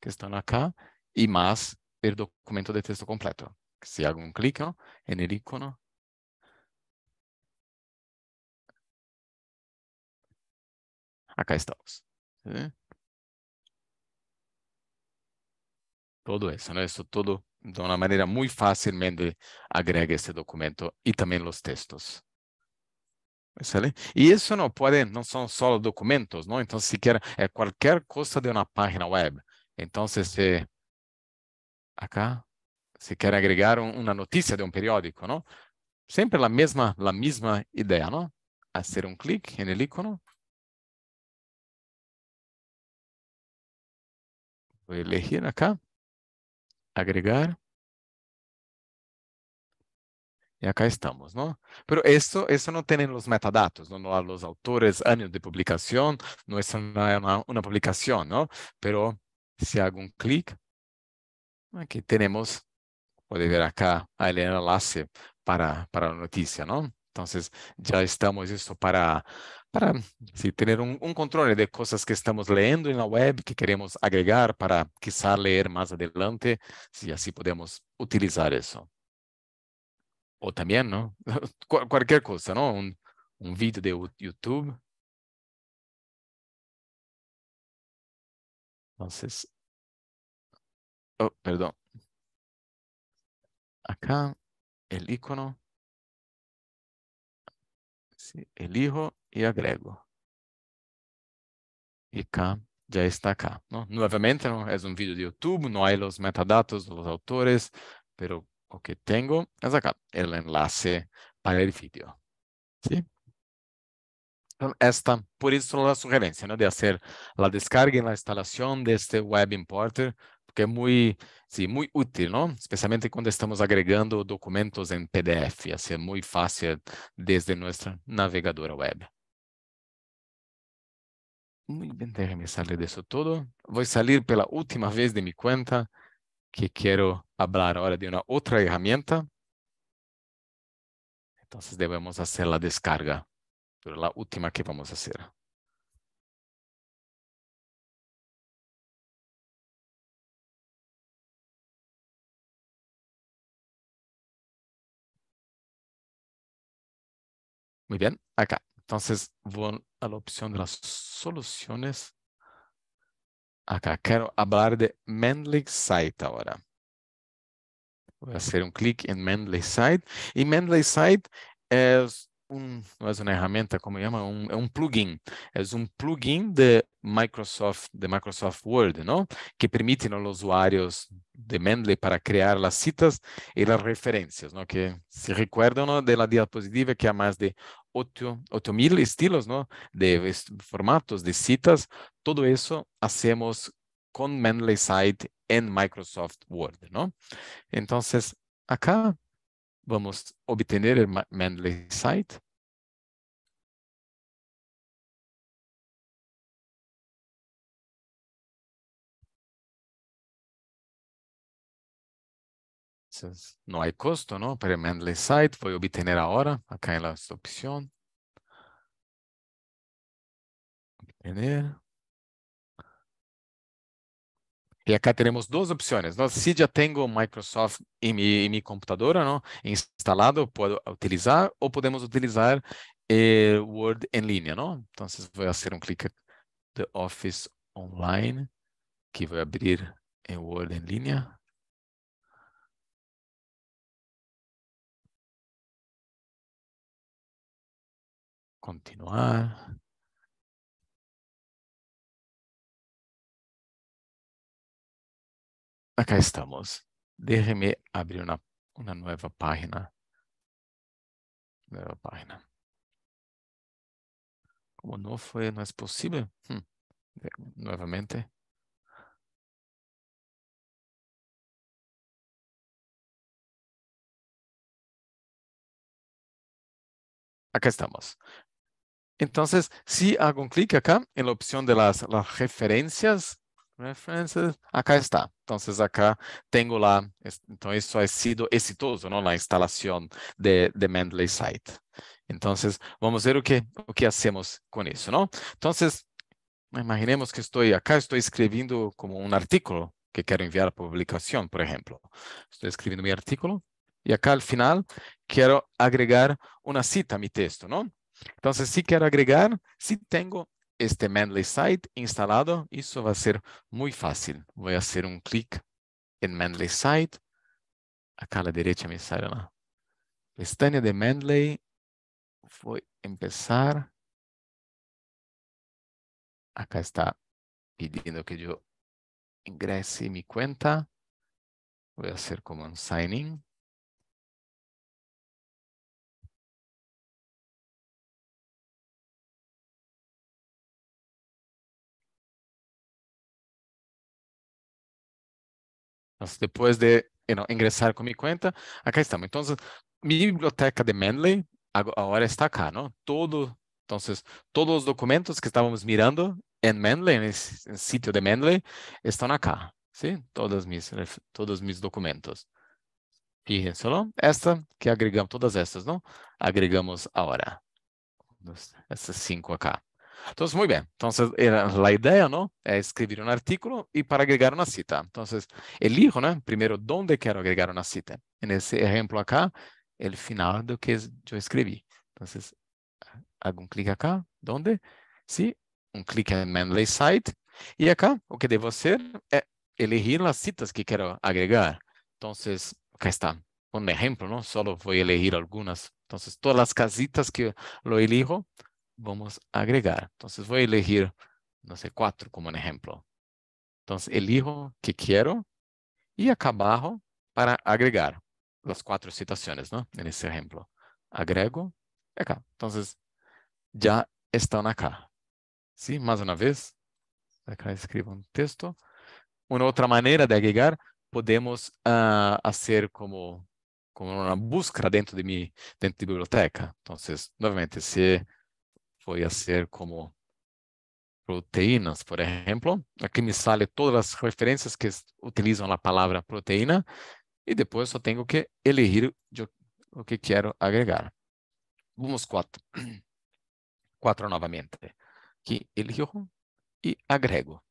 que están acá, y más el documento de texto completo. Si hago un clic en el icono, Acá estamos. ¿sí? Todo eso, né? ¿no? Esto todo de una manera muy fácilmente agrega este documento y también los textos. ¿Sale? Y eso no puede, no son solo documentos, ¿no? Entonces, siquiera é cualquier cosa de una página web. Entonces, eh, acá, si quiere agregar un, una noticia de un periódico, ¿no? Siempre la misma, la misma idea, ¿no? Hacer un clic en el icono Voy a elegir acá. Agregar. Y acá estamos, ¿no? Pero esto, esto no tiene los metadatos, ¿no? los autores, años de publicación, no es una, publicación, ¿no? Pero si hago un clic, aquí tenemos, puede ver acá el enlace para, para la noticia, ¿no? Então, já estamos isso para, para sí, ter um un, de coisas que estamos lendo na web, que queremos agregar para quizá leer mais adelante, se assim podemos utilizar isso ou também ¿no? qualquer coisa não um vídeo de YouTube. Então, oh, perdão Acá el ícono. elijo y agrego. Y acá ya está acá. ¿no? Nuevamente ¿no? es un video de YouTube, no hay los metadatos de los autores, pero lo que tengo es acá el enlace para el vídeo. ¿sí? Esta, por eso la sugerencia ¿no? de hacer la descarga y la instalación de este web importer que é muito sí, útil, não? Especialmente quando estamos agregando documentos em PDF, Assim, é muito fácil desde nossa navegadora web. Muito bem, deixa salir de eso todo. Vou sair pela última vez de minha conta, que quero falar agora de uma outra herramienta. então devemos fazer a descarga, pela última que vamos fazer. Muy bien, acá. Entonces voy a la opción de las soluciones. Acá quiero hablar de Mendeley Site ahora. Voy a hacer un clic en Mendeley Site. Y Mendeley Site es un, es una herramienta, como llama, un, un plugin. Es un plugin de Microsoft, de Microsoft Word, ¿no? Que permiten a los usuarios de Mendeley para crear las citas y las referencias, ¿no? Que si recuerdan de la diapositiva que hay más de 8.000 estilos, ¿no? De formatos, de citas. Todo eso hacemos con Mendeley Site en Microsoft Word, ¿no? Entonces, acá vamos a obtener el Mendeley Site. Entonces, no hay costo, ¿no? Para Mendeley Site voy a obtener ahora, acá en la opción. Obtener. E acá temos duas opções. Nós, se já tenho Microsoft em, mi, minha computadora não, instalado, posso utilizar ou podemos utilizar eh, Word em linha. Não? Então, vou fazer um clique de Office Online, que vai abrir o Word em linha. Continuar. Acá estamos. Déjeme abrir una, una nueva página. Nueva página. Como no fue, no es posible. Hmm. Eh, nuevamente. Acá estamos. Entonces, si hago un clic acá en la opción de las, referencias, acá está. Entonces, acá tengo la, entonces eso ha sido exitoso, ¿no? La instalación de, de Mendeley Site. Entonces, vamos a ver qué, hacemos con eso, ¿no? Entonces, imaginemos que estoy acá, estoy escribiendo como un artículo que quiero enviar a publicación, por ejemplo. Estoy escribiendo mi artículo y acá al final quiero agregar una cita a mi texto, ¿no? Entonces, si quiero agregar, si tengo este Manly Site instalado, eso va a ser muy fácil. Voy a hacer un clic en Manly Site. Acá a la derecha me sale la pestaña de Manly. Voy a empezar. Acá está pidiendo que yo ingrese mi cuenta. Voy a hacer como un signing. in. depois de you know, ingressar com minha conta, acá estamos. Então, minha biblioteca de Mendeley agora está acá, não? Todo, então, todos os documentos que estávamos mirando em Mendeley, no sítio de Mendeley, estão acá. Sim, Todos meus, todos meus documentos. Fíjense, não? Esta que agregamos, todas estas, não? Agregamos agora. Essas cinco acá. Entonces, muy bien. Entonces, era la idea, ¿no? Es escribir un artículo y para agregar una cita. Entonces, elijo, ¿no? Primero, ¿dónde quiero agregar una cita? En ese ejemplo acá, el final de lo que yo escribí. Entonces, hago un clic acá. ¿Dónde? Sí, un clic en Manly Site. Y acá, lo que debo hacer es eh, elegir las citas que quiero agregar. Entonces, acá está. Un ejemplo, ¿no? Solo voy a elegir algunas. Entonces, todas las casitas que lo elijo vamos agregar. então vou a elegir, não sei quatro como exemplo, então Entonces elijo que quero e acabo para agregar as quatro citações, não? Nesse exemplo, Agrego y acá. Então, já estão acá. sim? Mais uma vez, acá escrevo um texto. Uma outra maneira de agregar, podemos uh, hacer como como uma busca dentro de mim, dentro de biblioteca. Então, novamente, se podía ser como proteínas, por exemplo. Aqui me sale todas as referências que utilizam a palavra proteína e depois só tenho que elegir o que quero agregar. Vamos quatro, quatro novamente, Aqui, elijo e agrego.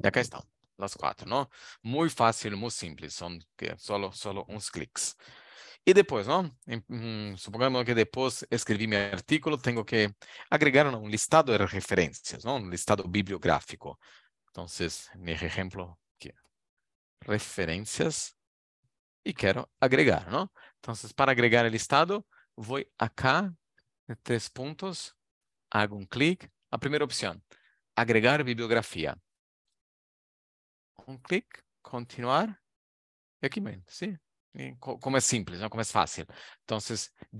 E acá estão as quatro, não? Muito fácil, muito simples, são só uns unos clics. E depois, não? Hum, suponhamos que depois escrevi meu artigo, tenho que agregar um listado de referências, não? um listado bibliográfico. Então, meu exemplo aqui, referências, e quero agregar, não? Então, para agregar o listado, vou acá, três pontos, hago um clique. A primeira opção, agregar bibliografia. Um clique, continuar, e aqui vem, sim como é simples, né, como é fácil. Então,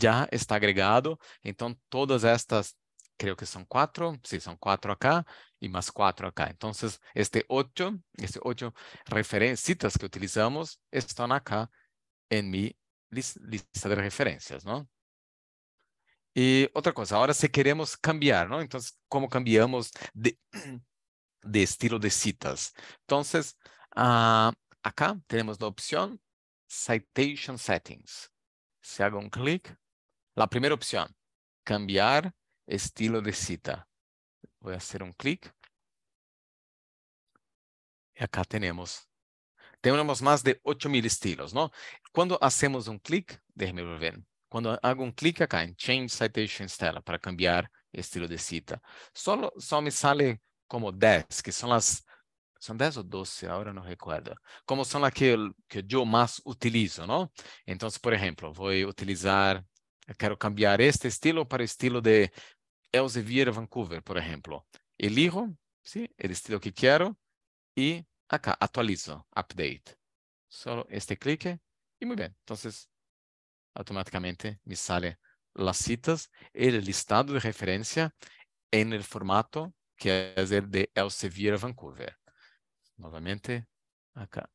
já está agregado. Então, todas estas, creio que são quatro, sim, são quatro acá e mais quatro acá. Então, este oito, este oito referências que utilizamos estão acá em minha lista de referências, não? E outra coisa, agora se queremos cambiar, não? Então, como cambiamos de, de estilo de citas? Então, uh, acá temos a opção Citation Settings. Se hago un clic, la primera opción, cambiar estilo de cita. Voy a hacer un clic. Y acá tenemos. Tenemos más de 8000 estilos, ¿no? Cuando hacemos un clic, déjeme volver. Cuando hago un clic acá en Change Citation Style para cambiar estilo de cita, solo, solo me sale como 10, que son las são 10 ou 12, agora não recuerdo, como são las que, que mais utilizo, não então por exemplo vou utilizar, quero cambiar este estilo para o estilo de Elsevier Vancouver, por exemplo Elijo, sim o estilo que quero e acá atualizo update. só este clique e muito bem então automaticamente me sale as citas, o listado de referência em formato que é o de Elsevier Vancouver. Novamente, acá,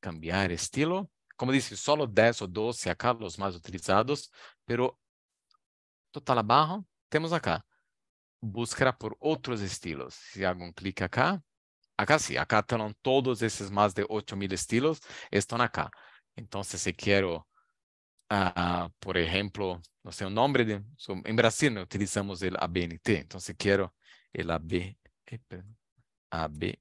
cambiar estilo. Como disse, solo 10 ou 12 acá los mais utilizados, pero total abaixo temos acá. Buscar por outros estilos. Se hago um clique acá, acá sim, sí, acá estão todos esses mais de 8 mil estilos, estão acá. Então, se quero, uh, ah, por exemplo, não sei o nome, de, em Brasil utilizamos o ABNT, então se quero o AB, eh, AB,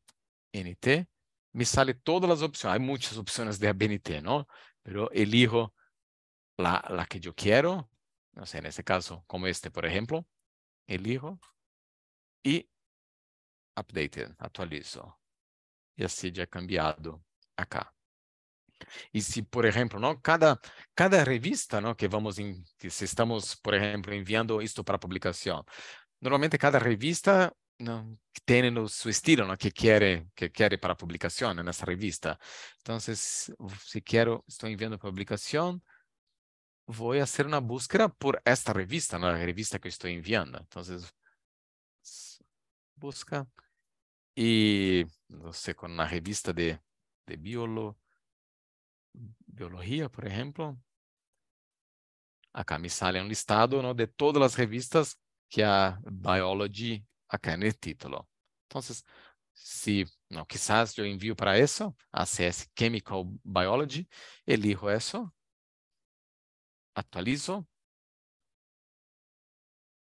NT, me sale todas as opções. Há muitas opções de BNT, não? Pero elijo la, la que eu quero, não sei, en este caso, como este, por exemplo, Elijo e update, atualizo. E assim já é cambiado acá. E se, por exemplo, não, cada, cada revista não, que vamos, em, que se estamos, por exemplo, enviando isto para publicação, normalmente cada revista no, seu estilo, ¿no? Que quer que quiere para publicação nessa revista. revista. se si quero estou enviando a publicação, a fazer uma búsqueda por esta revista, na revista que estou enviando. Então, busca e no com con revista de, de biolo, por exemplo, Acá me sale um listado de todas as revistas que a Biology acá en el título. Entonces, si no, quizás yo envío para eso, ACS Chemical Biology, elijo eso, actualizo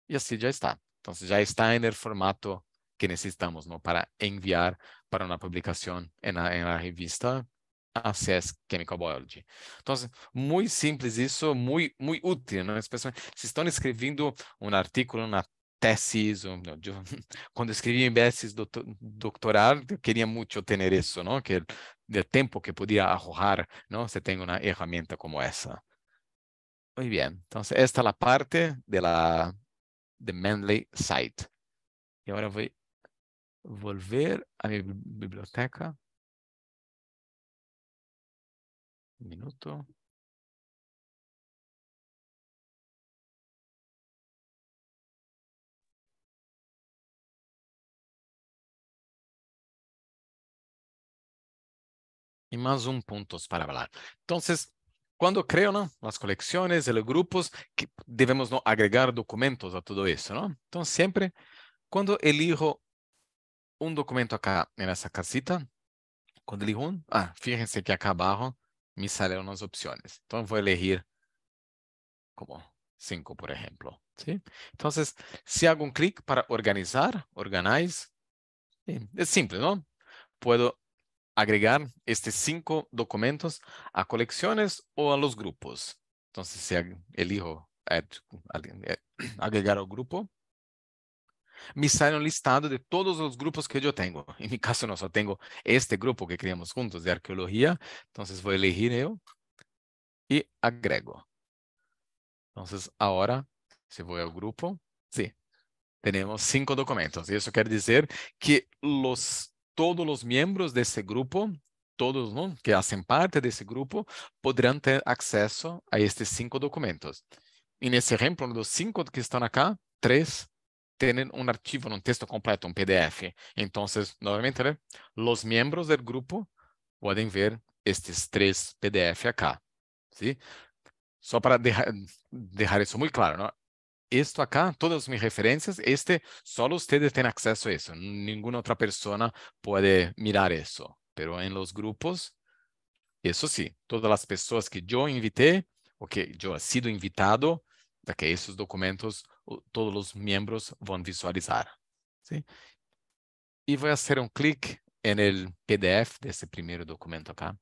y así ya está. Entonces ya está en el formato que necesitamos ¿no? para enviar para una publicación en la, en la revista ACS Chemical Biology. Entonces, muy simples isso, muito, muito útil, né? especialmente se estão escrevendo um artigo, uma tesis, cuando escribí mi tesis doctoral, quería mucho tener eso, ¿no? Que el, tiempo que podía arrojar ¿no? Se tenga una herramienta como esa. Muy bien, entonces esta es la parte de la de Mendeley Site. Y ahora voy a volver a mi biblioteca. Un minuto. y más un puntos para hablar. Entonces, cuando creo ¿no? las colecciones, los grupos, que debemos ¿no? agregar documentos a todo eso. ¿no? Entonces, siempre cuando elijo un documento acá en esa casita, cuando elijo un, ah, fíjense que acá abajo me salen unas opciones. Entonces, voy a elegir como cinco, por ejemplo. ¿sí? Entonces, si hago un clic para organizar, organize, es simple, ¿no? Puedo agregar estos cinco documentos a colecciones o a los grupos. Entonces, si elijo eh, agregar al grupo, me sale un listado de todos los grupos que yo tengo. En mi caso, no solo tengo este grupo que creamos juntos de arqueología, entonces voy a elegir yo y agrego. Entonces, ahora, si voy al grupo, sí, tenemos cinco documentos. Y eso quiere decir que los todos os membros desse grupo, todos não, que fazem parte desse grupo, poderão ter acesso a estes cinco documentos. E nesse exemplo, dos cinco que estão aqui, três têm um arquivo, um texto completo, um PDF. Então, novamente, né? os membros do grupo podem ver estes três PDF aqui. Sim? Só para deixar, deixar isso muito claro, não? esto acá, todas mis referencias, este, solo ustedes tienen acceso a eso. Ninguna otra persona puede mirar eso. Pero en los grupos, eso sí, todas las personas que yo invité o que yo he sido invitado, para que esos documentos todos los miembros van a visualizar. ¿sí? Y voy a hacer un clic en el PDF de ese primer documento acá.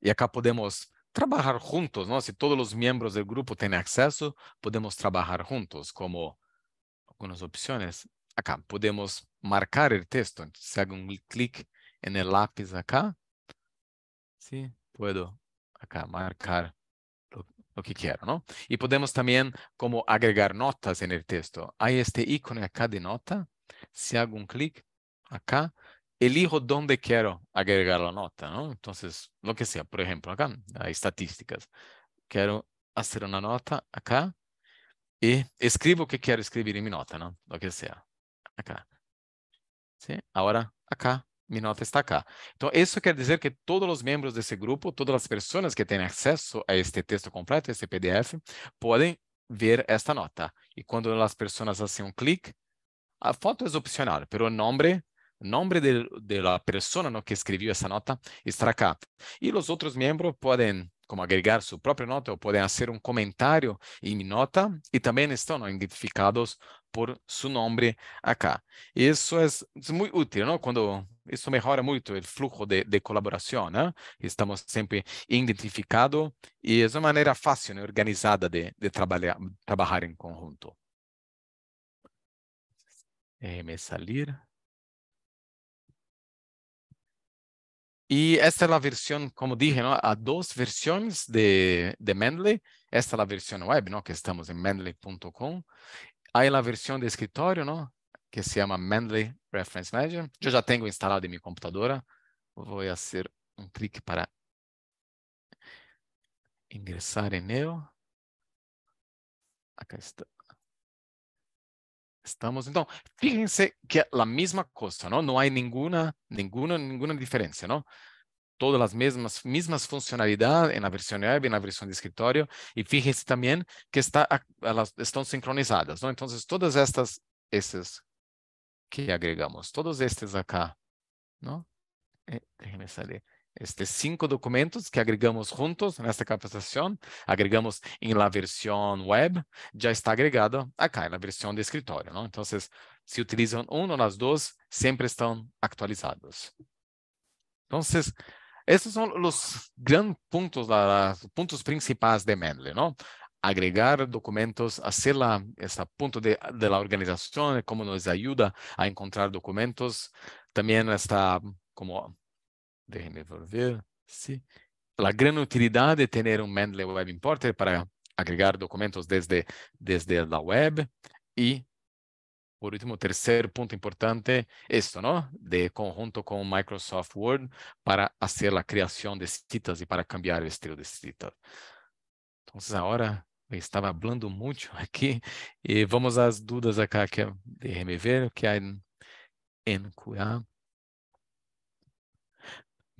Y acá podemos trabajar juntos, ¿no? Si todos los miembros del grupo tienen acceso, podemos trabajar juntos, como algunas opciones. Acá podemos marcar el texto. Si hago un clic en el lápiz acá, sí, puedo acá marcar lo, que quiero, ¿no? Y podemos también como agregar notas en el texto. Hay este icono acá de nota. Si hago un clic acá, elijo dónde quiero agregar la nota, ¿no? Entonces, lo que sea, por ejemplo, acá hay estadísticas. Quiero hacer una nota acá y escribo que quiero escribir en mi nota, ¿no? Lo que sea, acá. ¿Sí? Ahora, acá, mi nota está acá. Entonces, eso quer dizer que todos os membros desse grupo, todas as pessoas que têm acesso a este texto completo, a este PDF, podem ver esta nota. E quando as pessoas fazem um clique, a foto é opcional, pero o nome nombre de, de, la persona ¿no? que escribió esa nota estará acá. Y los otros miembros pueden como agregar su propia nota o pueden hacer un comentario en mi nota y también están ¿no? identificados por su nombre acá. Y eso es, es, muy útil, ¿no? Cuando eso mejora mucho el flujo de, de colaboración, ¿eh? Estamos siempre identificados y es una manera fácil y organizada de, de trabalhar, trabajar en conjunto. Déjeme salir. Y esta es la versión, como dije, ¿no? a dos versiones de, de Mendeley. Esta es la versión web, ¿no? que estamos en mendeley.com. Hay la versión de escritorio, ¿no? que se llama Mendeley Reference Manager. Yo ya tengo instalado en mi computadora. Voy a hacer un clic para ingresar en él. Acá está. Estamos, então, fíjense que é a mesma coisa, não? Não há nenhuma, nenhuma, nenhuma diferença, não? Todas as mesmas, mesmas funcionalidades na versão web, na versão de escritório, e fíjense também que está, elas estão sincronizadas, não? Então, todas estas, esses que agregamos, todos estes acá, não? Eh, Deixa-me estes cinco documentos que agregamos juntos nesta capacitação, agregamos em la versão web, já está agregado acá, na versão de escritório. Não? Então, se utilizam um ou nas duas, sempre estão atualizados. Então, esses são os grandes pontos, os pontos principais de Mendeley, não? agregar documentos, fazer la, esse ponto de, de, la organización, nos ajuda a encontrar documentos, também está como de volver, sí. La gran utilidad de tener un Mendeley Web Importer para agregar documentos desde, desde la web y por último, tercer punto importante, esto, ¿no? De conjunto con Microsoft Word para hacer la creación de citas y para cambiar el estilo de citas. Entonces, ahora estaba hablando mucho aquí y eh, vamos a las dudas acá que o ver que hay en QA.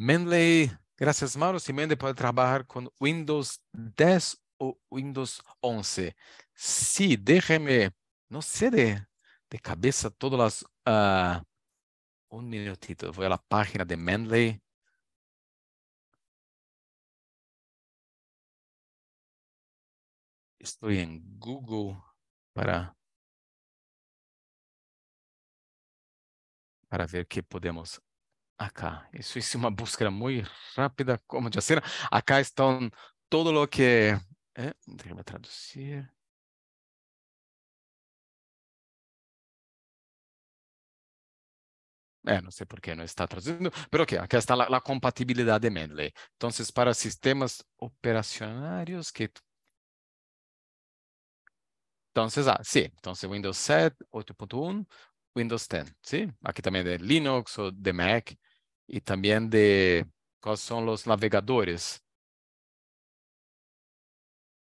Menley, gracias Mauro. Si Menley puede trabajar con Windows 10 o Windows 11. Sí, déjeme, no sé de, de cabeza todas las... Ah, un minutito, voy a la página de Menley. Estoy en Google para, para ver qué podemos acá. Isso hice uma busca muito rápida, como já será. Acá estão todo lo que. Eh, Deixa-me traduzir. Eh, não sei por que não está traduzindo, mas ok, aqui está a, compatibilidade de Mendeley. Então, para sistemas operacionários que... Então, ah, sim, então Windows 7, 8.1, Windows 10, sim? Aqui também de Linux ou de Mac, e também de quais são os navegadores.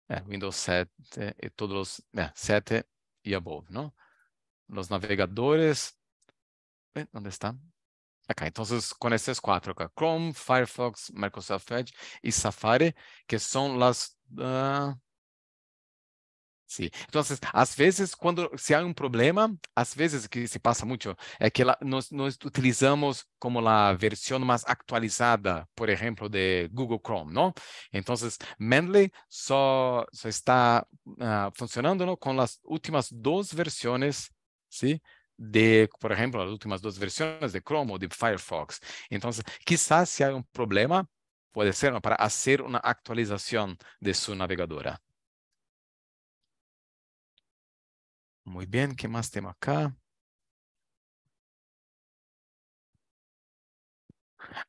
É, Windows 7 e todos os é, 7 e above, não? Os navegadores. Onde está? Acá, então, com esses quatro Chrome, Firefox, Microsoft Edge e Safari, que são as uh, Sí. Entonces, a veces cuando si hay un problema, a veces que se pasa mucho, es é que la, nos, nos, utilizamos como la versión más actualizada, por ejemplo, de Google Chrome, ¿no? Entonces, Mendeley solo so está uh, funcionando ¿no? con las últimas dos versiones, ¿sí? de, por ejemplo, las últimas dos versiones de Chrome o de Firefox. Entonces, quizás si hay un problema, puede ser ¿no? para hacer una actualización de su navegadora. Muy bien, ¿qué más tema acá?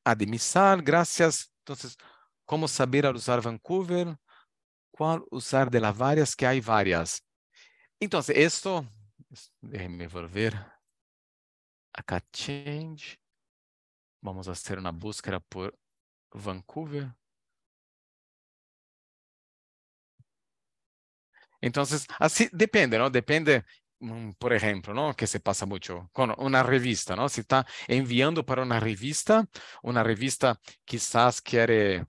Admissar, gracias. Entonces, como saber usar Vancouver? ¿Cuál usar de las varias? Que hay varias. Entonces, esto, déjenme volver acá, change. Vamos a hacer una búsqueda por Vancouver. então assim, depende, Depende, mm, por exemplo Que se passa muito com uma revista, se está enviando para uma revista, uma revista quizás quiere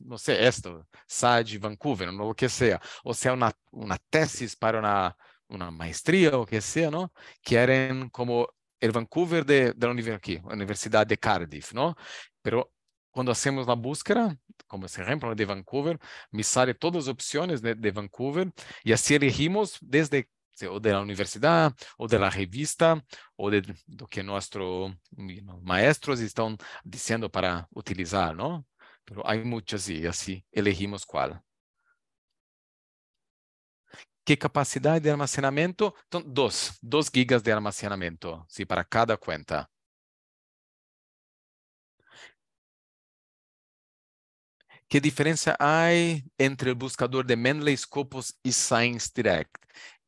não sei, esta sai de Vancouver, ou o que seja, ou se é uma, uma tese para uma, uma maestria, ou o que seja, não? Querem como o Vancouver da universidade, Universidade de Cardiff, não? Pero quando hacemos a búsqueda, como esse exemplo né, de Vancouver, me sale todas as opções de, né, de Vancouver e assim elegimos desde ou de la universidad o de la revista ou de que nossos maestros estão dizendo para utilizar, não? Pero há muitas e assim elegimos qual. Que capacidade de armazenamento? Então, dois gigas de armazenamento, sim, Para cada conta. Que diferença há entre o buscador de Mendeley, Scopus e Science Direct?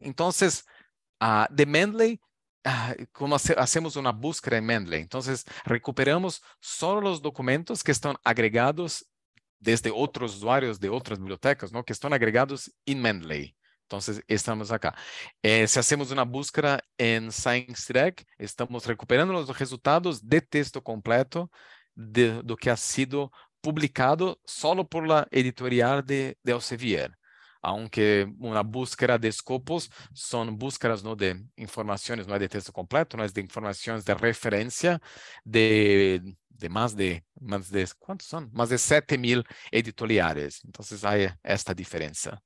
Então, uh, de Mendeley, uh, como hacemos uma busca em Mendeley, então recuperamos só os documentos que estão agregados desde outros usuários de outras bibliotecas, não? que estão agregados em Mendeley. Então, estamos acá. Eh, se hacemos uma busca em Science Direct, estamos recuperando os resultados de texto completo de, do que ha sido publicado solo por la editorial de, de Elsevier. aunque una búsqueda de escopos son búsquedas no de informaciones, no es de texto completo, no es de informaciones de referencia de, de más de, más de, ¿cuántos son? Más de mil editoriales. Entonces hay esta diferencia.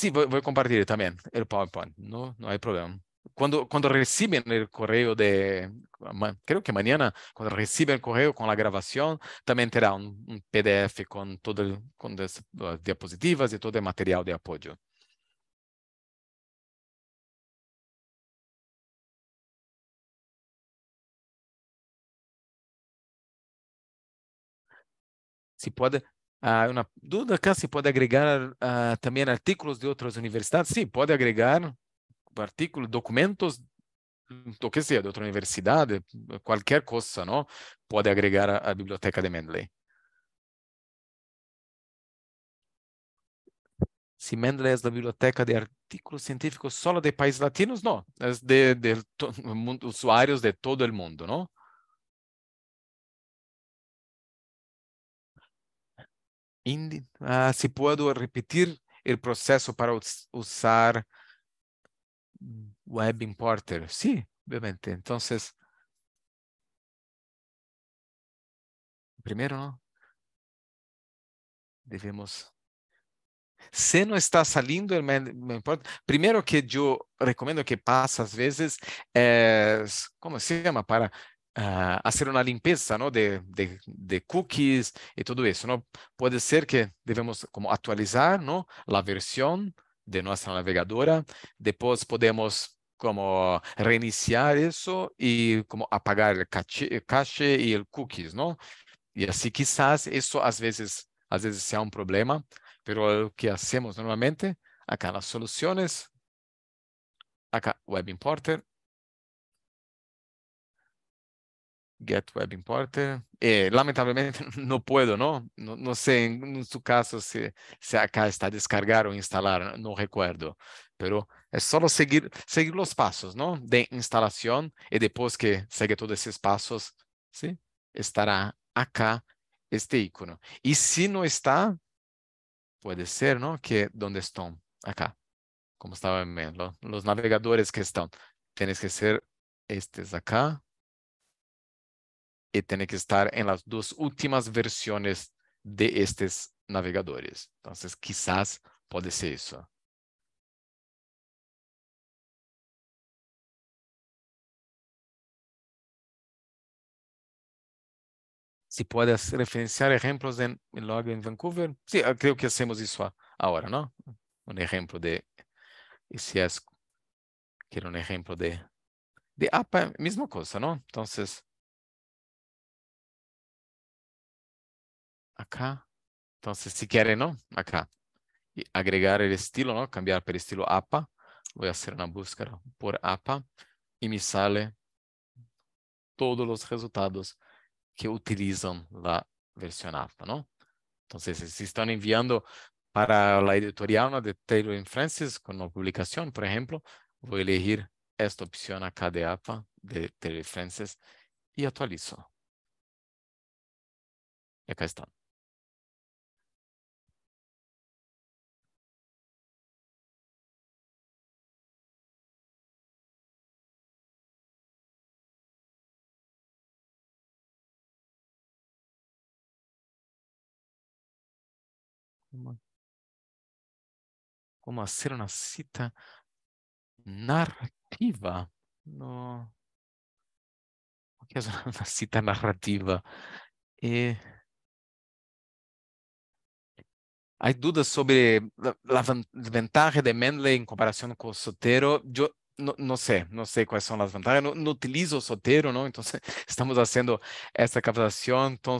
Sí, vou compartilhar também. o PowerPoint, não há problema quando quando recebem o correio de, creio que amanhã quando recebem o correio com a gravação também terá um PDF com todo as diapositivas e todo o material de apoio Se pode, ah uma dúvida, cá se pode agregar ah, também artigos de outras universidades? Sim, pode agregar artículos, documentos mm, o que seja, de outra universidade, qualquer coisa, não? Pode agregar à biblioteca de Mendeley. Se Mendeley é da biblioteca de artículos científicos só de países latinos, não. É de, de, usuários de todo o mundo, não? Indi ah, se pode repetir o processo para us usar web importer. Sí, obviamente. Entonces, primero debemos... Se não está salindo, é- não importa. Primeiro que eu recomendo que passe às vezes, é, como se chama, para uh, fazer uma limpeza não? De, de, de, cookies e tudo isso. Não? Pode ser que devemos como atualizar não? a versão de nossa navegadora. depois podemos como reiniciar isso e como apagar o cache, e cache cookies, não e assim quizás isso às vezes às vezes seja um problema, mas o que fazemos normalmente, acá as soluções acá Web Importer, Get Web Importer. Eh, lamentablemente posso, não, não sei No, sé su caso se se acá está descargar ou instalar, não recuerdo, pero é só seguir, seguir os passos, não, De instalação e depois que segue todos esses passos, sim, Estará acá este ícone. E se não está, pode ser, não, Que donde estão acá, como estava en os navegadores que estão, tens que ser estes acá, e tem que estar em las duas últimas versões de estes navegadores. Então, quizás pode ser isso. se pode referenciar exemplos em, em log em Vancouver? Sim, sí, ah, creio que hacemos isso agora, não? Um exemplo de ICS, que era um exemplo de, de APA, mesma coisa, não? Então, acá. Entonces, si quiere, ¿no? Acá. Y agregar el estilo, ¿no? Cambiar por estilo APA. Voy a hacer una búsqueda por APA y me sale todos los resultados que utilizan la versión APA, ¿no? Entonces, si están enviando para la editorial de Taylor Francis con una publicación, por ejemplo, voy a elegir esta opción acá de APA de Taylor Francis y actualizo. Y acá están. como fazer uma cita narrativa. No. O que é uma cita narrativa? Há eh, dúvidas sobre a vantagem de Mendeley em comparação com o Sotero. Eu não sei, não sei quais são as vantagens. Não No, no, Sotero, não. Então, estamos fazendo esta captação. Então,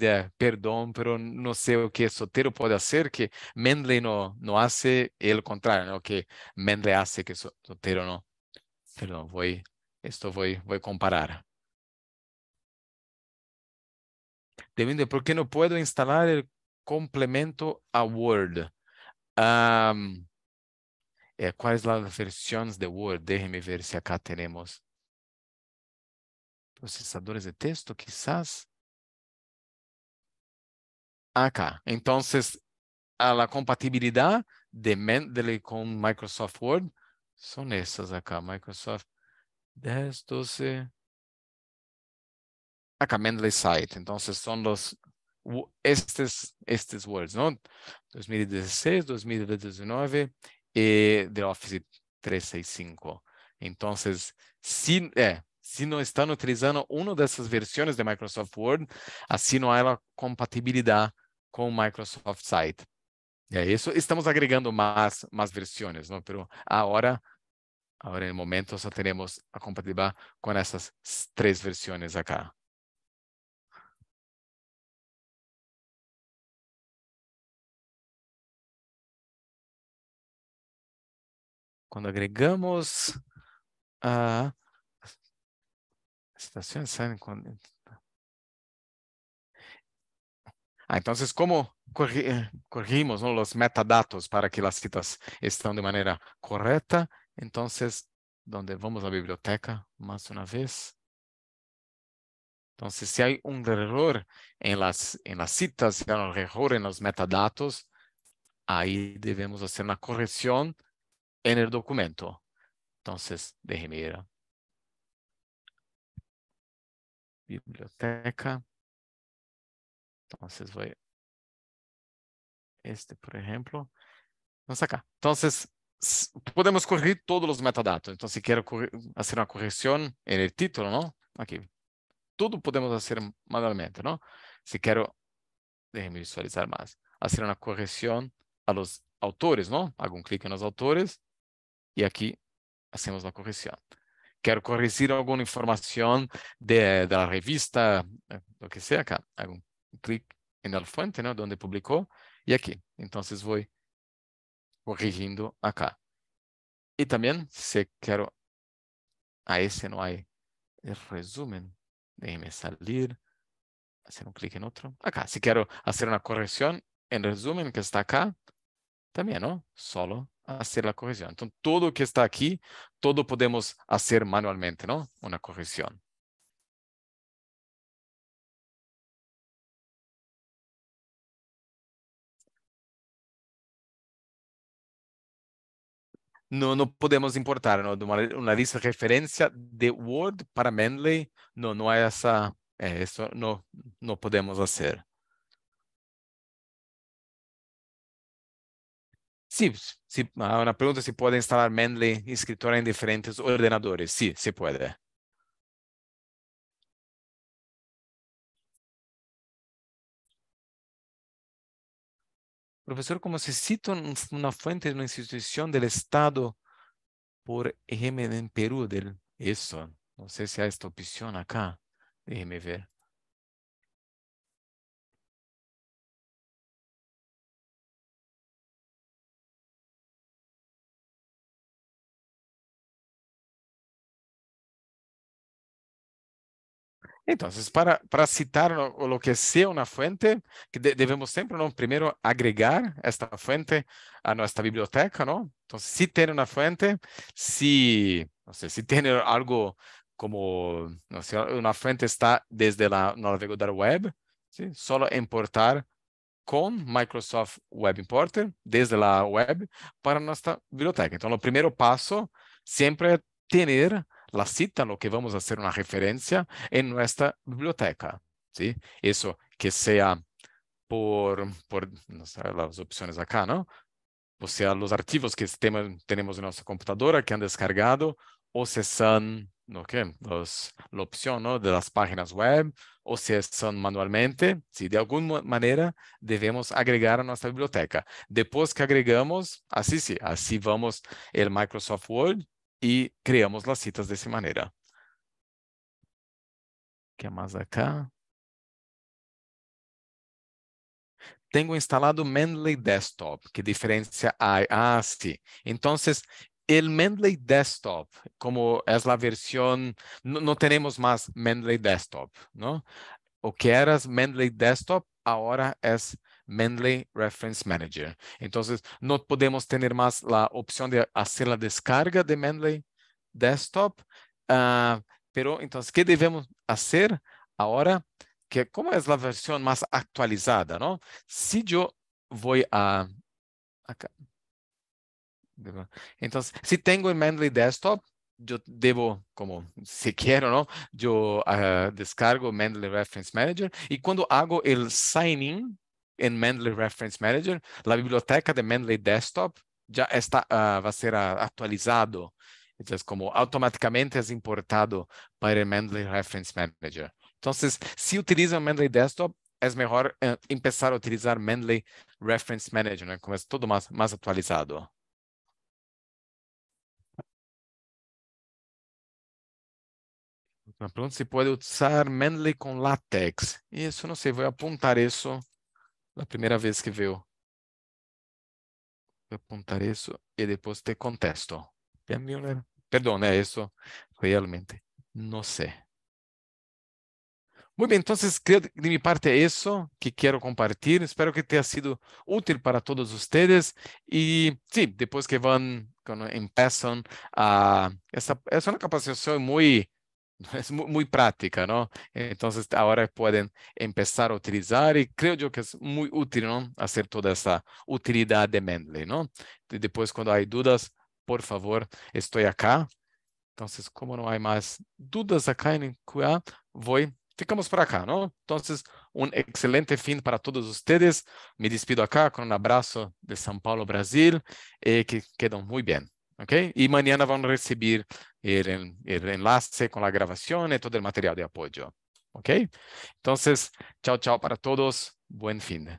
yeah, mas não sei o que que Sotero pode fazer que Mendeley não faz, hace el contrário, o Que Mendeley faz que Sotero não. Perdão, vou, esto vou vou comparar. Debiendo, ¿por que não posso instalar o complemento a Word? Um, eh, é, ¿cuáles son las versiones de Word? Déjeme ver si acá tenemos procesadores de texto, quizás. Acá. Ah, Entonces, a la compatibilidad de Mendeley con Microsoft Word son estas acá. Microsoft 10, 12. Acá, Mendeley Site. Entonces, son los estes, estes words, ¿no? 2016, 2019 eh, de Office 365. Então se eh, si é, no utilizando uma dessas versões de Microsoft Word, assim não há compatibilidade com o Microsoft Site. É isso. Estamos agregando mais, mais versões, não? Pero agora, agora no momento, só teremos a compatibilidade com essas três versões aqui. quando agregamos a estaciones salen quando? Ah, entonces, ¿cómo corrigimos eh, os los metadatos para que as citas estão de maneira correta então onde vamos à biblioteca mais uma vez. então se há um erro em las, em las citas, se há um erro em los metadatos, aí devemos fazer uma correção en el documento. Entonces, déjeme ir a biblioteca. Entonces voy, este por ejemplo, vamos acá. Entonces, podemos correr todos los metadatos. Entonces, si quiero hacer una corrección en el título, ¿no? Aquí. Todo podemos hacer manualmente, ¿no? Si quiero, déjeme visualizar más, hacer una corrección a los autores, ¿no? Hago un clic en los autores y aquí hacemos la corrección. Quiero corregir alguna información de, de la revista, eh, lo que sea acá. Hago un clic en la fuente, ¿no? Donde publicó y aquí. Entonces voy corrigiendo acá. Y también, si quiero, a ese no hay el resumen. Déjeme salir, hacer un clic en otro. Acá, si quiero hacer una corrección en resumen que está acá, también, ¿no? Solo hacer la corrección. Entonces, todo lo que está aquí, todo podemos hacer manualmente, ¿no? Una corrección. No, no podemos importar ¿no? una, lista de referencia de Word para Mendeley. No, no hay esa, eh, eso no, no podemos hacer. Sí, pues, ah, una pregunta si puede instalar Mendeley escritora en diferentes ordenadores. Sí, se puede. Profesor, como se cita una fuente de una institución del Estado, por EGM en Perú, del, eso, no sé si hay esta opción acá, déjeme ver. Então, para, para citar o que aconteceu na fonte, que devemos sempre primeiro agregar esta fonte à nossa biblioteca, Então, se tem uma fonte, se tem algo como uma fonte está desde o navegador web, só importar com Microsoft Web Importer desde a web para nossa biblioteca. Então, o primeiro passo sempre é ter la cita, o que vamos a hacer una referencia en nuestra biblioteca. ¿sí? Eso que sea por, por no sé, las opciones acá, ¿no? O sea, los archivos que tenemos en nuestra computadora que han descargado o se son okay, los, la opción ¿no? de las páginas web o se son manualmente, si de alguna manera debemos agregar a nuestra biblioteca. Después que agregamos, así sí, así vamos el Microsoft Word y creamos las citas de esa manera. ¿Qué más acá? Tengo instalado Mendeley Desktop, que diferencia hay. Ah, sí. Entonces, el Mendeley Desktop, como es la versión, no, tenemos más Mendeley Desktop, ¿no? O que eras Mendeley Desktop, ahora es Mendeley Reference Manager. Então, não podemos ter mais a opção de fazer a descarga de Mendeley Desktop, uh, Então, o que devemos fazer agora? Que, como é a versão mais atualizada, não? Se eu vou a... Acá. se si tenho en Mendeley Desktop, eu debo, como se quero, não? Eu uh, ah, descargo Mendeley Reference Manager e quando hago o sign in, em Mendeley Reference Manager, a biblioteca de Mendeley Desktop já está, uh, vai ser ah, atualizado, então, como automaticamente é importado para o Mendeley Reference Manager. Então, se utilizam Mendeley Desktop, é melhor uh, começar a utilizar Mendeley Reference Manager, né? como é tudo mais, mais atualizado. Uma pergunta se pode usar Mendeley com LaTeX, Isso, não sei, vou apontar isso a primeira vez que viu. apontar isso e depois te contesto. Né? perdão é isso realmente não sei muito bem então de minha parte é isso que quero compartilhar Espero que tenha sido útil para todos vocês. e sim depois que vão quando empiezan a... essa é uma capacitação muito es muy, muy, práctica, ¿no? Entonces ahora pueden empezar a utilizar y creo yo que es muy útil, ¿no? Hacer toda esa utilidad de Mendeley, ¿no? Y después cuando hay dudas, por favor, estoy acá. Entonces, como no hay más dudas acá en QA, voy, ficamos por acá, ¿no? Entonces, un excelente fin para todos ustedes. Me despido acá con un abrazo de São Paulo, Brasil, y eh, que quedan muy bien. Okay, Y mañana van a recibir el, enlace con la grabación y todo el material de apoyo, Okay, Entonces, chao, chao para todos. Buen fin.